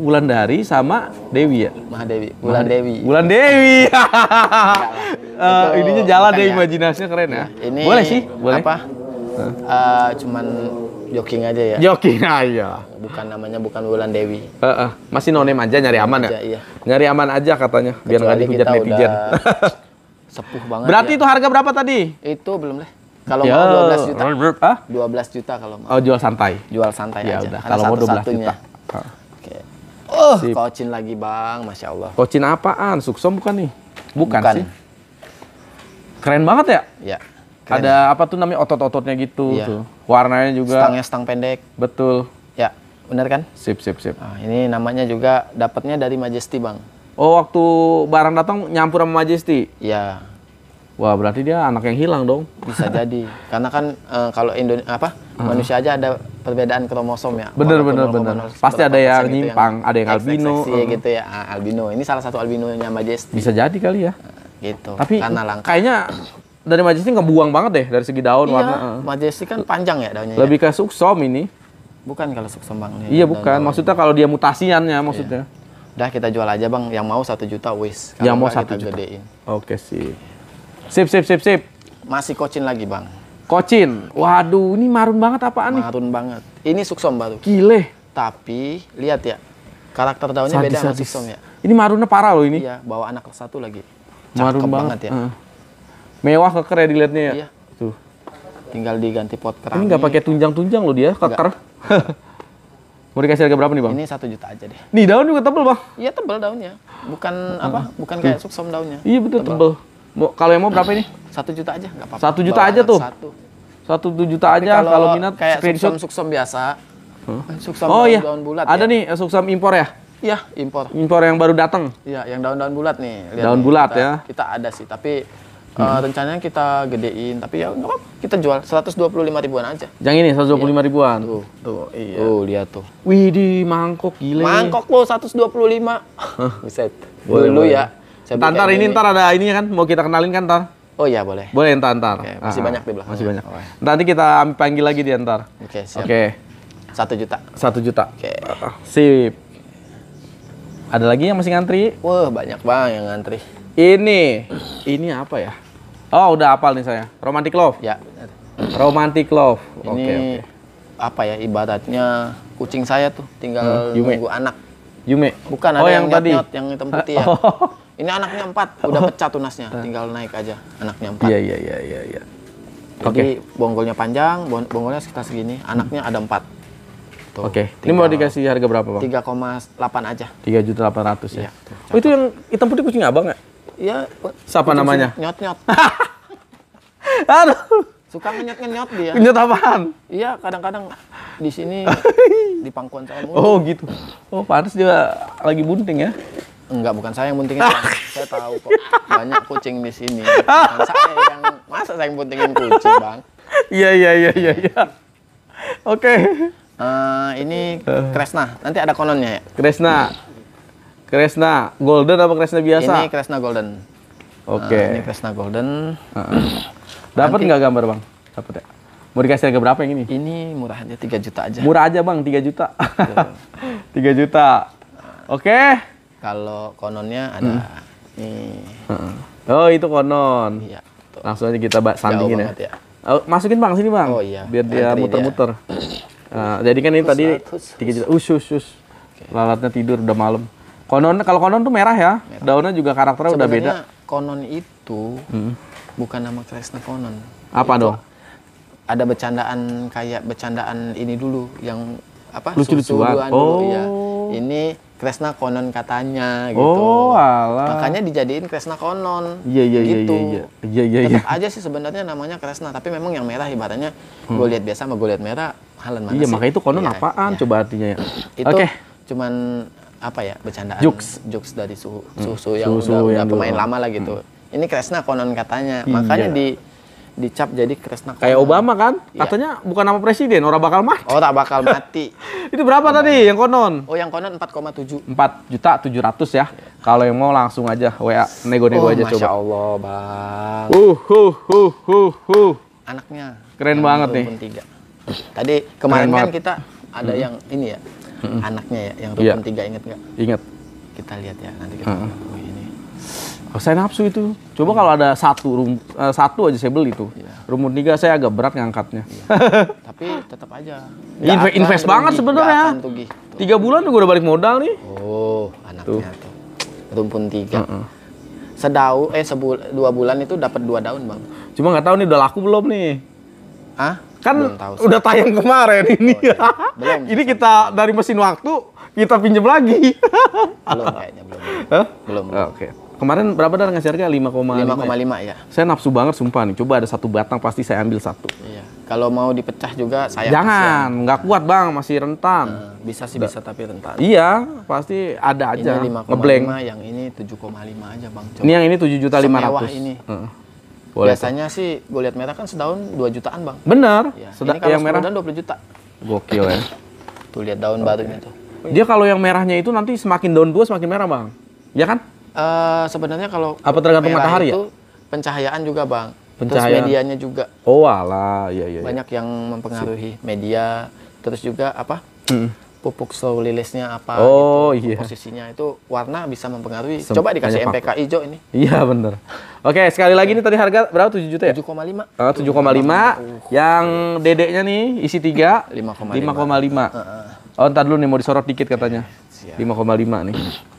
Wulan Dari sama Dewi ya? Mahadewi. Wulan Dewi. Wulan Dewi. uh, ininya jalan deh ya, ya. imajinasinya keren ya. Iya, ini boleh sih, boleh. Apa? Uh, cuman joking aja ya. Joking aja. Ah, iya. Bukan namanya bukan Wulan Dewi. Uh, uh. Masih nonem aja nyari aman ya? aja, ya. Iya. Nyari aman aja katanya biar nggak dihujat netizen. <laughs> sepuh banget. Berarti ya. itu harga berapa tadi? Itu belum deh. Kalau ya. mau 12 juta. Hah? 12 juta kalau mau. Oh, jual santai. Jual santai ya, aja. Kalau mau 12 satunya. juta. Oke. Oh, Sip. kocin lagi, Bang. Masya Allah. Kocin apaan? Suksom bukan nih? Bukan, bukan. sih. Keren banget ya? Iya. Ada apa tuh namanya otot-ototnya gitu ya. tuh. Warnanya juga. Stangnya stang pendek. Betul. Ya, benar kan? Sip, sip, sip. Nah, ini namanya juga dapatnya dari Majesty, Bang. Oh, waktu barang datang nyampur sama Majesty? Iya. Wah berarti dia anak yang hilang dong. Bisa jadi karena kan e, kalau Indonesia apa uh. manusia aja ada perbedaan kromosom ya. Bener Walaupun bener bener. Pasti ada yang gitu ya. nyimpang, yang ada yang albino. Uh. gitu ya ah, albino. Ini salah satu albino yang Majesty. Bisa jadi kali ya. Gitu. Tapi karena langka. kayaknya dari Majesty nggak buang banget deh dari segi daun iya, warna. Majesty kan panjang ya daunnya. Ya? Lebih ya? ke suksom ini. Bukan kalau suksom bang. Iya bukan. Daun. Maksudnya kalau dia mutasiannya iya. maksudnya. Iya. Udah kita jual aja bang. Yang mau satu juta wis. Yang mau satu juta. Gedein. Oke sih. Sip, sip, sip, sip. Masih kocin lagi, Bang. Kocin. Waduh, ini marun banget apaan nih? Marun banget. Ini suksom baru. Gile. Tapi, lihat ya. Karakter daunnya sadis, beda sadis. suksom ya. Ini marunnya parah loh ini. Iya, bawa anak satu lagi. Cakep marun banget, banget ya. Uh. Mewah keker ya dilihatnya ya. Iya. Tuh. Tinggal diganti pot kerang Ini nggak pakai tunjang-tunjang loh dia, keker. <laughs> Mau dikasih harga berapa nih bang? Ini satu juta aja deh. Nih daun juga tebel bang? Iya tebel daunnya, bukan apa? Bukan kayak suksom daunnya. Iya betul tebel. tebel. Mau Kalau yang mau berapa ini? Satu juta aja, nggak apa-apa. Satu juta Bawa aja tuh. Satu. Satu juta Tapi aja kalau minat kayak suksom suksom biasa. Huh? Suksom oh daun, iya. Daun bulat. Ada ya? nih eh, suksom impor ya? Iya, impor. Impor yang baru datang. Iya, yang daun-daun bulat nih. Lihat daun nih, bulat kita, ya. Kita ada sih, tapi hmm. uh, rencananya kita gedein, tapi ya enggak kita jual 125 ribuan aja. Yang ini 125 iya. ribuan. Tuh, tuh, iya. Tuh, oh, lihat tuh. Wih, di mangkok gila. Mangkok lo 125. Buset. Dulu ya Cabai tantar ini ntar ada ini kan, mau kita kenalin kan ntar? Oh iya boleh. Boleh ntar ntar. okay, masih ah, banyak di belakang. Masih banyak. Oh. Nanti kita panggil lagi di ntar. Oke siap. Oke. Satu juta. Satu juta. Oke. Sip. Ada lagi yang masih ngantri? Wah banyak banget yang ngantri. Ini, ini apa ya? Oh udah apal nih saya. Romantic love. Ya. Benar. Romantic love. Oke okay, okay. apa ya? Ibaratnya kucing saya tuh tinggal hmm, nunggu anak. Yume. Bukan oh, ada yang, yang tadi. Nyot, yang hitam putih ya. <laughs> Oh. Ini anaknya empat, udah oh. pecah tunasnya, nah. tinggal naik aja anaknya empat. Iya iya iya iya. Ya. Oke. okay. bonggolnya panjang, bonggolnya sekitar segini, anaknya ada empat. Oke. Okay. ini mau dikasih harga berapa bang? Tiga koma delapan aja. tiga juta delapan ratus ya. Iya, oh itu yang hitam putih kucing abang nggak? Iya. Siapa namanya? Nyot nyot. <laughs> Aduh. Suka nyot nyot dia. Nyot apaan? Iya, kadang-kadang di sini <laughs> di pangkuan saya Oh gitu. Oh panas juga lagi bunting ya? Enggak, bukan saya yang buntingin. <laughs> saya tahu kok banyak kucing di sini. Bukan saya yang masa saya yang buntingin kucing, Bang. Iya, iya, iya, iya, iya. Oke. Okay. Uh, eh, ini Kresna. Nanti ada kononnya ya. Kresna. Kresna Golden apa Kresna biasa? Ini Kresna Golden. Oke. Okay. Uh, eh, ini Kresna Golden. Uh -uh. Dapat nggak gambar, Bang? Dapat ya. Mau dikasih harga berapa yang ini? Ini murah aja 3 juta aja. Murah aja, Bang, 3 juta. 3 <laughs> juta. Oke. Okay. Kalau kononnya ada hmm. nih. Oh itu konon. Iya. Tuh. Langsung aja kita bak sandingin ya. ya. Oh, masukin bang sini bang. Oh iya. Biar dia muter-muter. <coughs> Nah, jadi kan ini tadi tiga juta. Usus, usus. Okay. Lalatnya tidur udah malam. Konon kalau konon tuh merah ya. Merah. Daunnya juga karakternya Sebenarnya, udah beda. Konon itu hmm. bukan nama Kresna Konon. Apa itu dong? Ada bercandaan kayak bercandaan ini dulu yang apa? Lucu-lucuan. Iya. Oh. Dulu, ya. Ini Kresna konon katanya gitu. Oh, alah. Makanya dijadiin Kresna konon. Iya, iya, iya, gitu. iya, iya. Iya, iya, iya. Tetap aja sih sebenarnya namanya Kresna, tapi memang yang merah ibaratnya hmm. gue lihat biasa sama gue lihat merah halan mana Iya, makanya itu konon ya, apaan ya. coba artinya ya. itu okay. cuman apa ya, bercandaan jokes, jokes dari suhu, suhu, hmm. suhu yang suhu, udah, yang udah pemain lama lah gitu. Hmm. Ini Kresna konon katanya. Iya. Makanya di dicap jadi kresna kayak Obama kan iya. katanya bukan nama presiden orang bakal mati orang oh, bakal mati <laughs> itu berapa Obama. tadi yang konon oh yang konon 4,7 4 juta 700 ya, ya. kalau yang mau langsung aja WA nego-nego oh, aja Masya coba Allah bang uh uh, uh, uh, uh. anaknya keren yang banget nih tiga. tadi kemarin keren kan banget. kita ada hmm. yang ini ya hmm. anaknya ya yang rukun ya. tiga inget nggak inget kita lihat ya nanti kita hmm. Oh, saya nafsu itu. Coba kalau ada satu rum, eh, satu aja saya beli itu. Yeah. Iya. Rumput tiga saya agak berat ngangkatnya. Yeah. <laughs> Tapi tetap aja. Iya, inve invest banget gitu, sebenarnya. Gitu. Tiga bulan gue udah balik modal nih. Oh, anaknya tuh. tuh. Rumpun tiga. Uh -uh. Sedau eh sebul dua bulan itu dapat dua daun bang. Cuma nggak tahu nih udah laku belum nih. Ah? Kan tahu, udah tayang kemarin oh, ini. Oh, belum. <laughs> ini kita dari mesin waktu kita pinjam lagi. belum kayaknya belum. Huh? Belum. belum. Ah, oke. Okay. Kemarin berapa nggak ngasih harga? 5,5 5,5 ya. Iya. Saya nafsu banget sumpah nih. Coba ada satu batang pasti saya ambil satu. Iya. Kalau mau dipecah juga saya Jangan, nggak kuat Bang, masih rentan. Uh, bisa sih bisa tapi rentan. Iya, pasti ada aja. Ini 5,5 yang ini 7,5 aja Bang. Coba. Ini yang ini 7 juta 500. ini. Uh. Boleh Biasanya tuh. sih gue lihat merah kan setahun 2 jutaan bang. Bener. Ya. Seda ini yang merah dan 20 juta. Gokil ya. Tuh lihat daun okay. barunya tuh. Dia kalau yang merahnya itu nanti semakin daun tua semakin merah bang. Ya kan? Eh, sebenarnya kalau apa tergantung matahari ya? itu, ya? Pencahayaan juga bang. Pencahayaan. Terus medianya juga. Oh alah, iya iya. iya. Banyak yang mempengaruhi media. Terus juga apa? Hmm. Pupuk slow apa? Oh gitu. iya. Posisinya itu warna bisa mempengaruhi. Sem Coba dikasih MPK hijau ini. Iya bener. Oke sekali lagi ini tadi harga berapa? 7 juta ya? 7,5. Eh, lima. Uh, 7,5. lima. Yang dedeknya nih isi 3. 5,5. 5,5. Uh, uh. Oh ntar dulu nih mau disorot dikit katanya. Lima 5,5 nih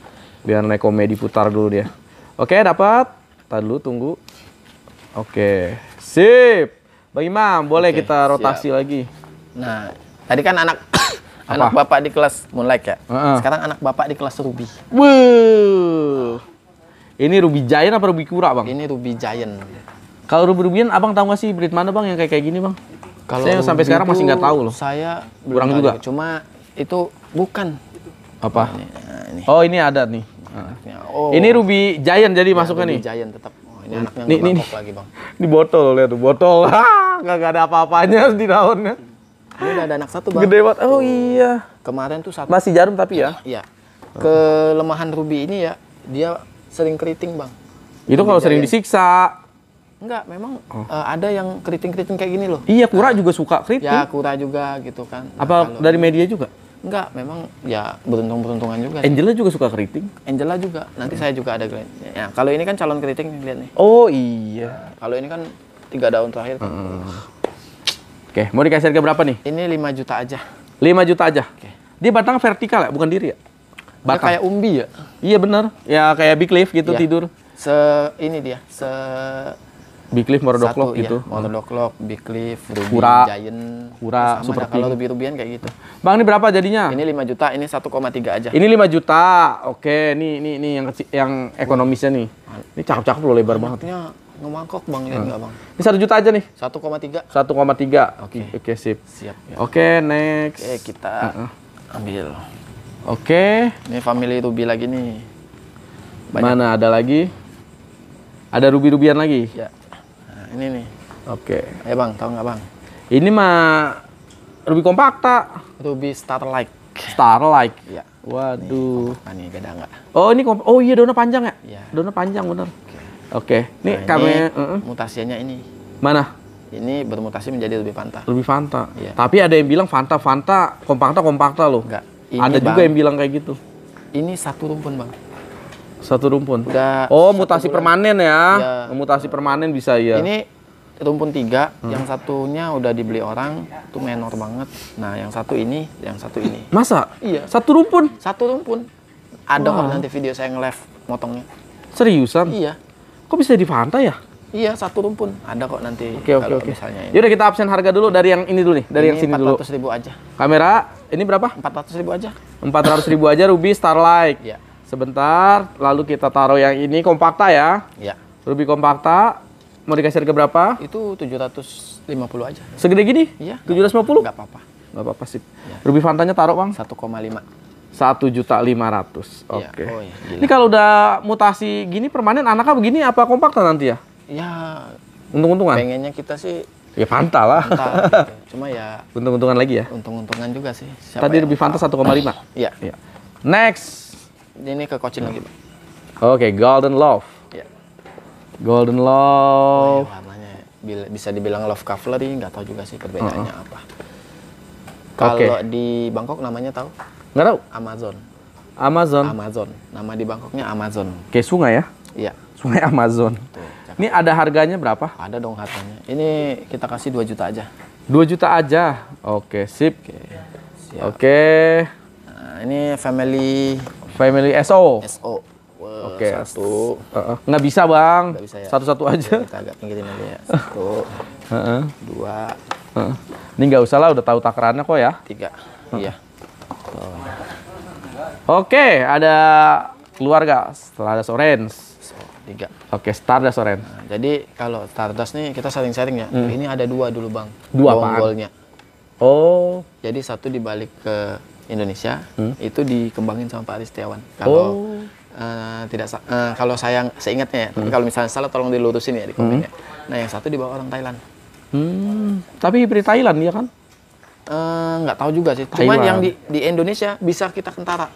biar naik komedi putar dulu dia oke dapat Tadi tunggu oke sip bang imam boleh oke, kita rotasi siap. lagi nah tadi kan anak <coughs> anak bapak di kelas Moonlight ya uh -uh. sekarang anak bapak di kelas Ruby Wuh. ini Ruby Giant apa Ruby Kura bang ini Ruby Giant kalau Ruby rubyan abang tahu nggak sih breed mana bang yang kayak kayak gini bang kalau saya sampai sekarang masih nggak tahu loh. Saya kurang juga. Cuma itu bukan. Apa? Nah, ini. Oh ini ada nih. Oh. Ini Ruby Giant jadi ya, masuknya nih. Giant tetap. Oh, ini anaknya lagi bang. Ini botol lihat ya, tuh botol. <laughs> Ah, gak, gak ada apa-apanya iya. di daunnya. Ini udah ada anak satu bang. Gede banget. Oh iya. Kemarin tuh satu. Masih jarum tapi ya. Iya. Kelemahan Ruby ini ya dia sering keriting bang. Itu kalau sering disiksa. Enggak, memang oh. uh, ada yang keriting-keriting kayak gini loh. Iya, kura nah, juga suka keriting. Ya, kura juga gitu kan. Nah, Apa dari media juga? Enggak, memang ya beruntung-beruntungan juga. Angela juga suka keriting? Angela juga. Nanti hmm. saya juga ada ya, ya, kalau ini kan calon keriting lihat nih. Oh iya. Kalau ini kan tiga daun terakhir. Hmm. Oke, mau dikasih harga berapa nih? Ini 5 juta aja. 5 juta aja? Oke. Dia batang vertikal ya, bukan diri ya? Batang. kayak umbi ya? Iya bener. Ya kayak big leaf gitu iya. tidur. Se ini dia. Se Big Cliff, Morodo Clock iya, gitu. Iya, Morodo Clock, Big Cliff, Ruby, Hura, Giant. Hura, sama Super Kalau lebih rubian kayak gitu. Bang, ini berapa jadinya? Ini 5 juta, ini 1,3 aja. Ini 5 juta. Oke, ini ini ini yang kecil, yang ekonomisnya nih. Ini cakep-cakep loh lebar banget. Ini Ngemangkok bang, lihat hmm. enggak bang? Ini 1 juta aja nih? 1,3 1,3 Oke Oke sip Siap ya. Oke okay, next Oke okay, kita uh -uh. ambil Oke okay. Ini family ruby lagi nih Banyak. Mana ada lagi? Ada ruby-rubian lagi? Ya ini nih. Oke. Okay. Ya bang, tau nggak bang? Ini mah Ruby Compacta. Ruby Starlight. Starlight. Ya. Waduh. Ini beda nggak? Oh ini komp oh iya dona panjang ya? Iya. Dona panjang bener. Oke. Okay. kameranya, Okay. Nah, kami uh -uh. mutasinya ini. Mana? Ini bermutasi menjadi lebih Fanta. lebih Fanta. Iya. Tapi ada yang bilang Fanta Fanta Compacta Compacta loh. Enggak. Ini ada bang, juga yang bilang kayak gitu. Ini satu rumpun bang. Satu rumpun. enggak oh, mutasi permanen ya. ya. Mutasi permanen bisa ya. Ini rumpun tiga, hmm. yang satunya udah dibeli orang, itu menor banget. Nah, yang satu ini, yang satu ini. Masa? Iya. Satu rumpun. Satu rumpun. Ada kok nanti video saya nge-live motongnya. Seriusan? Iya. Kok bisa di pantai ya? Iya, satu rumpun. Ada kok nanti. Oke, oke, oke. Misalnya ini. Yaudah kita absen harga dulu dari yang ini dulu nih, dari ini yang sini 400 dulu. ratus ribu aja. Kamera, ini berapa? empat ratus ribu aja. empat ratus ribu aja Ruby Starlight. Iya. Sebentar, lalu kita taruh yang ini kompakta ya. Iya. Ruby kompakta. Mau dikasih ke berapa? Itu 750 aja. Segede gini? Iya. 750? Enggak apa-apa. Enggak apa-apa sih. Ya. Ruby Fantanya taruh, Bang? 1,5. Satu juta lima ratus. Iya. Oke. Oh, iya. Ini kalau udah mutasi gini permanen anaknya begini apa kompakta nanti ya? Ya. Untung-untungan. Pengennya kita sih Ya Fanta lah. Fanta, gitu. <laughs> Cuma ya untung-untungan lagi ya. Untung-untungan juga sih. Siapa Tadi lebih Fanta 1,5. Iya. Iya. Next ini ke coaching lagi pak oke okay, golden love ya. golden love oh, ya, warnanya bisa dibilang love cavalry nggak tahu juga sih perbedaannya uh -huh. apa kalau okay. di Bangkok namanya tahu nggak tahu Amazon Amazon Amazon nama di Bangkoknya Amazon kayak sungai ya iya sungai Amazon Tuh, ini ada harganya berapa ada dong harganya ini kita kasih 2 juta aja 2 juta aja oke okay, sip oke okay. okay. Nah, ini family Family SO. SO. Wow, Oke. Okay. Satu. Uh -uh. Nggak bisa bang. Nggak bisa ya. Satu-satu aja. kita agak pinggirin aja ya. Satu. Uh -uh. Dua. Uh -uh. Ini nggak usah lah, udah tahu takarannya kok ya. Tiga. Uh -uh. Iya. Oh. Oke, okay, ada keluarga setelah ada Sorens tiga. Oke, Stardust Oren. Nah, jadi kalau Stardust nih kita sering-sering ya. Hmm. Ini ada dua dulu bang. Dua Bonggolnya. Oh. Jadi satu dibalik ke Indonesia hmm? itu dikembangin sama Pak Aris Setiawan. Kalau oh. uh, tidak uh, kalau saya seingatnya ya, hmm? kalau misalnya salah tolong dilurusin ya di komen. Hmm? Nah, yang satu dibawa orang Thailand. Hmm, tapi hibrid Thailand ya kan? Eh, nggak uh, tahu juga sih. Cuman yang di, di Indonesia bisa kita kentara.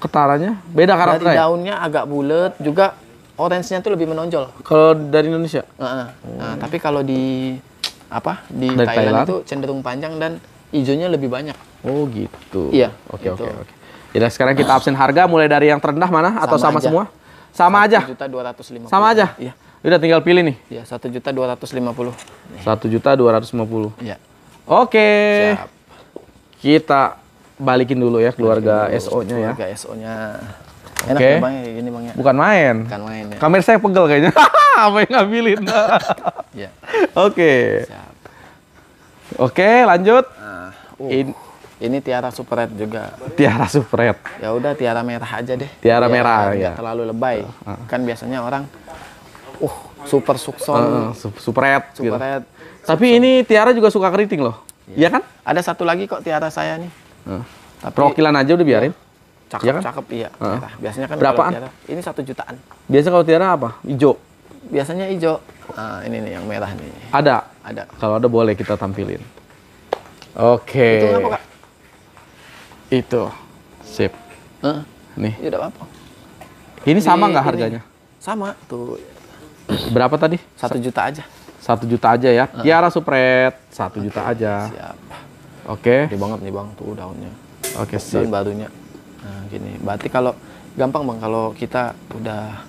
Ketaranya beda karakternya. Dari daunnya agak bulat, juga orange tuh lebih menonjol. Kalau dari Indonesia? Uh -uh. Oh. Uh, tapi kalau di apa? Di Thailand, Thailand itu cenderung panjang dan hijaunya lebih banyak. Oh gitu. Iya. Oke gitu. oke oke. Ya sekarang kita absen harga mulai dari yang terendah mana atau sama aja. semua? Sama aja. Satu Juta dua ratus lima. Sama aja. Iya. Udah tinggal pilih nih. Iya satu juta dua ratus lima puluh. Satu juta dua ratus lima puluh. Iya. Oke. Siap. Kita balikin dulu ya keluarga SO-nya ya. Keluarga SO-nya. Oke. Okay. ya, ya. Bukan main. Bukan main ya. Kamera saya pegel kayaknya. <laughs> Apa yang ngambilin? <laughs> Iya. Oke. Okay. Siap. Oke, lanjut. Nah, uh. In ini tiara Super Red juga. Tiara Super Red. Ya udah tiara merah aja deh. Tiara tiara merah ya. terlalu lebay. Uh, uh. Kan biasanya orang uh super sukson. Uh, super red. Super Gitu. Tapi sukson. ini tiara juga suka keriting loh. Iya ya kan? Ada satu lagi kok tiara saya nih. Uh. Tapi, Perwakilan aja udah biarin. Iya. Cakep, ya kan? cakep iya. Uh. Biasanya kan Berapaan? ini satu jutaan. Biasa kalau tiara apa? Hijau biasanya hijau. Nah, ini nih yang merah nih. Ada. Ada. Kalau ada boleh kita tampilin. Oke. Okay. Itu apa, Kak? Itu. Sip. nih. Ini ya, apa-apa. Ini sama nggak harganya? Sama tuh. Berapa tadi? Satu juta aja. Satu juta aja ya. Uh. Tiara Supret, satu okay, juta aja. Siap. Oke. Okay. Gede banget nih bang tuh daunnya. Oke okay, sip. Daun barunya. Nah, gini. Berarti kalau gampang bang kalau kita udah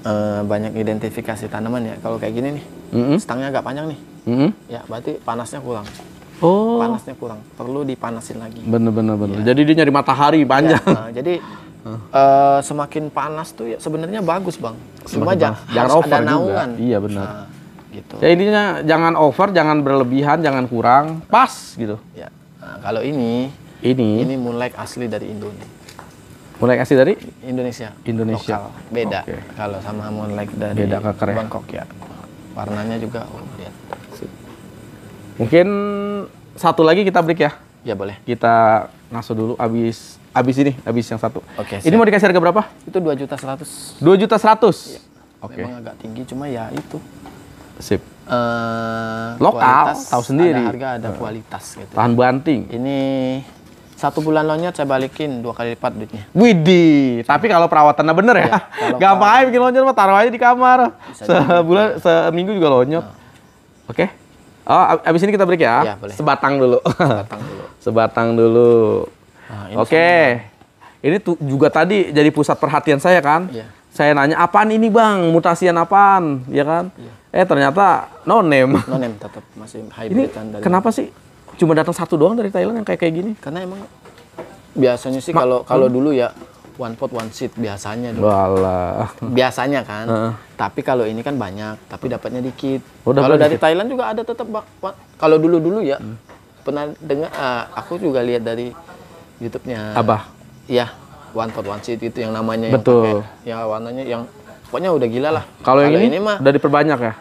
Eh, banyak identifikasi tanaman ya. Kalau kayak gini nih, mm-hmm. stangnya agak panjang nih. Mm-hmm. Ya, berarti panasnya kurang. Oh. Panasnya kurang. Perlu dipanasin lagi. Bener bener Ya. Jadi dia nyari matahari ya, panjang. Ya, nah, jadi uh. <laughs> uh, semakin panas tuh ya sebenarnya bagus bang. Cuma jangan harus over ada naungan. Juga. Iya benar. Nah, gitu. Ya intinya jangan over, jangan berlebihan, jangan kurang, pas gitu. Ya. Nah, kalau ini ini ini mulai asli dari Indonesia. Mulai asli dari Indonesia. Indonesia. Lokal. Beda okay. kalau sama mulai dari Beda keker, ya? Bangkok ya. Warnanya juga oh, lihat. Mungkin satu lagi kita break ya. Ya boleh. Kita ngaso dulu abis abis ini, abis yang satu. Oke. Okay, ini mau dikasih harga berapa? Itu dua juta seratus. Dua juta seratus. Iya. Oke. Okay. Memang agak tinggi, cuma ya itu. Sip. Uh, Lokal, tahu sendiri. Ada harga, ada kualitas. Gitu. Tahan banting. Ini satu bulan lonjot saya balikin dua kali lipat duitnya. Widih, tapi kalau perawatannya bener ya. ya Gampang aja bikin lonjot? taruh aja di kamar. Bisa Sebulan gitu. seminggu juga lonjot. Nah. Oke. Oh, abis ini kita break ya. ya boleh. Sebatang dulu. Sebatang dulu. <laughs> Nah, Oke. Ini juga tadi jadi pusat perhatian saya kan. Iya. Saya nanya apaan ini bang, mutasian apaan, ya kan? Iya. Eh ternyata no name. No name tetap masih hybrid. Ini kenapa sih cuma datang satu doang dari Thailand yang kayak kayak gini karena emang biasanya sih kalau kalau hmm. dulu ya one pot one seat biasanya dulu. <laughs> Biasanya kan. Uh. Tapi kalau ini kan banyak, tapi dapatnya dikit. Oh, kalau dari Thailand juga ada tetap kalau dulu-dulu ya. Hmm. Pernah dengar uh, aku juga lihat dari YouTube-nya. Abah. ya one pot one seat itu yang namanya Betul. yang pakai, ya warnanya yang pokoknya udah gila lah. Kalau yang ini, ini mah udah diperbanyak ya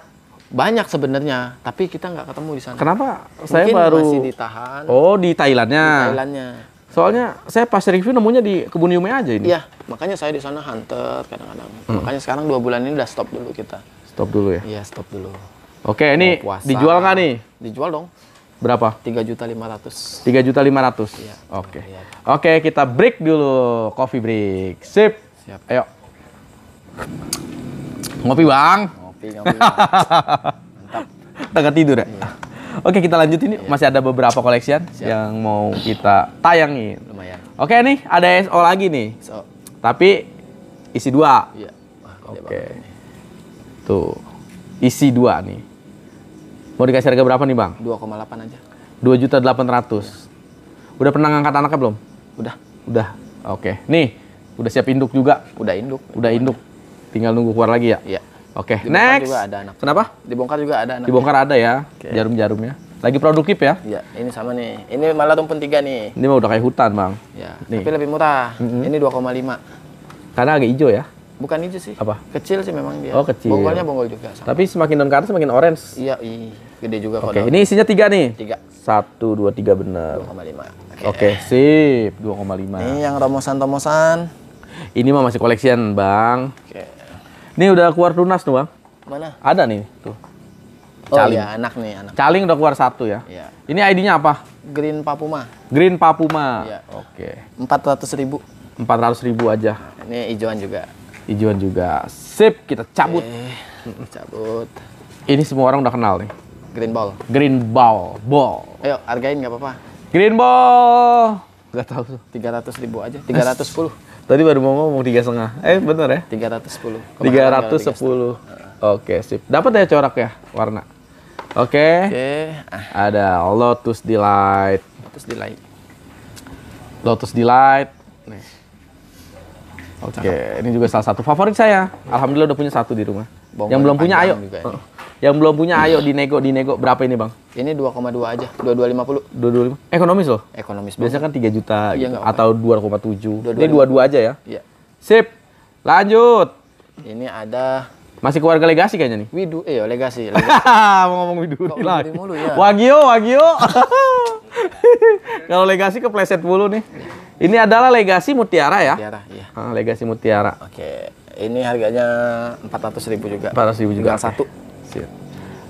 banyak sebenarnya tapi kita nggak ketemu di sana kenapa saya baru masih ditahan oh di Thailandnya di Thailandnya soalnya saya pas review nemunya di kebun Yume aja ini iya makanya saya di sana hunter kadang-kadang hmm. makanya sekarang dua bulan ini udah stop dulu kita stop dulu ya iya stop dulu oke ini puasa, dijual nggak nih dijual dong berapa tiga juta lima ratus tiga juta lima ratus iya. oke iya. oke kita break dulu coffee break sip, Siap. ayo ngopi bang ngopi Mantap. <laughs> Tengah tidur ya. Iya. Oke kita lanjut ini Iya. masih ada beberapa koleksian yang mau kita tayangin. Lumayan. Oke nih ada SO lagi nih. SO. Tapi isi dua. Iya. Wah, Oke. Tuh isi dua nih. Mau dikasih harga berapa nih bang? 2,8 aja. 2 juta 800. Iya. Udah pernah ngangkat anaknya belum? Udah. Udah. Oke. Nih, udah siap induk juga. Udah induk. Udah induk. Tinggal nunggu keluar lagi ya. Iya. Oke, okay, next. Juga ada anak. Kenapa? Dibongkar juga ada anak. Dibongkar ada ya, okay. jarum-jarumnya. Lagi produktif ya? Iya, ini sama nih. Ini malah tumpen tiga nih. Ini mah udah kayak hutan, Bang. Iya, tapi lebih murah. Mm -hmm. Ini 2,5. Karena agak hijau ya? Bukan hijau sih. Apa? Kecil sih memang dia. Oh, kecil. Bonggolnya bonggol juga. Sama. Tapi semakin non semakin orange. Iya, iya. Gede juga Oke, okay. ini isinya tiga nih? Tiga. Satu, dua, tiga benar. bener. 2,5. Oke, okay. Dua koma lima. Ini yang romosan-romosan. Ini mah masih koleksian Bang. Oke. Okay. Ini udah keluar lunas tuh, Bang. Mana? Ada nih, tuh. Oh, Caling. Oh iya, anak nih, anak. Caling udah keluar satu ya. Iya. Ini ID-nya apa? Green Papuma. Green Papuma. Iya. Oke. Empat ratus ribu. Empat ratus ribu aja. Ini ijuan juga. Ijuan juga. Sip, kita cabut. Eh, cabut. Ini semua orang udah kenal nih. Green ball. Green ball. Ball. Ayo, hargain nggak apa-apa. Green ball. Gak tahu. Tiga ratus ribu aja. Tiga ratus sepuluh. Tadi baru mau ngomong tiga setengah. Eh bener ya? Tiga ratus sepuluh. Tiga ratus sepuluh. Oke sip. Dapat ya corak ya warna. Oke. Okay. Okay. Ada Lotus Delight. Lotus Delight. Lotus Delight. Oke, okay. ini juga salah satu favorit saya. Alhamdulillah udah punya satu di rumah. yang belum punya ayo. Juga, ya. Yang belum punya ayo dinego dinego berapa ini, Bang? Ini 2,2 aja, 2250. 225. Ekonomis loh. Ekonomis. Biasanya kan 3 juta iya, gitu, atau 2,7. Ini 22 aja ya. Iya. Sip. Lanjut. Ini ada masih keluarga legasi kayaknya nih. Widu, eh, iya, legasi. <laughs> legasi. Mau ngomong Widu lagi. Mulu, ya? Wagio, Wagio. <laughs> Kalau legasi kepleset mulu nih. Ini adalah legasi mutiara ya? Mutiara, iya. Ah, legasi mutiara. Oke. Ini harganya empat ratus ribu juga. Empat ratus ribu juga. satu. Sip.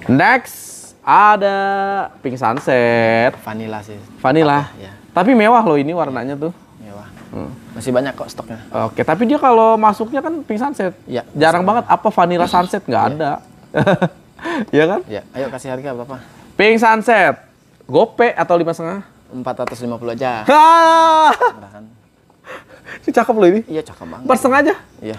Next ada pink sunset. Vanilla sih. Vanilla. Apa, ya. Tapi mewah loh ini warnanya tuh. Mewah. Hmm. Masih banyak kok stoknya. Oke, tapi dia kalau masuknya kan pink sunset. Ya, Jarang banget apa vanilla sunset nggak <laughs> ya. ada. Iya <laughs> kan? Ya, ayo kasih harga berapa? Pink sunset. Gope atau lima setengah? Empat ratus lima puluh aja. <laughs> Ah. Si kan? cakep loh ini. Iya cakep banget. Empat setengah aja. Iya.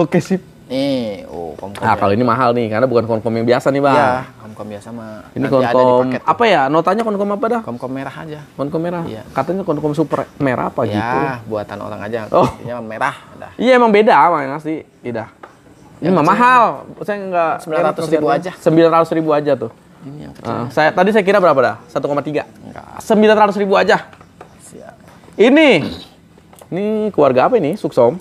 Oke sip. Nih, oh, -kom Nah, ya. kalau ini mahal nih karena bukan konkom yang biasa nih, Bang. Iya, konkom biasa mah. Ini komkom apa ya? Notanya konkom apa dah? Konkom merah aja. Konkom merah. Iya. Katanya konkom super merah apa ya, gitu. buatan orang aja. Oh. Ini merah dah. Iya, emang beda sama yang asli. Iya ini mah mahal. Saya enggak 900 ribu aja. 900 ribu aja tuh. Ini yang ah, kecil. Uh, saya tadi saya kira berapa dah? 1,3. Enggak. 900 ribu aja. Siap. Ini. Ini keluarga apa ini? Suksom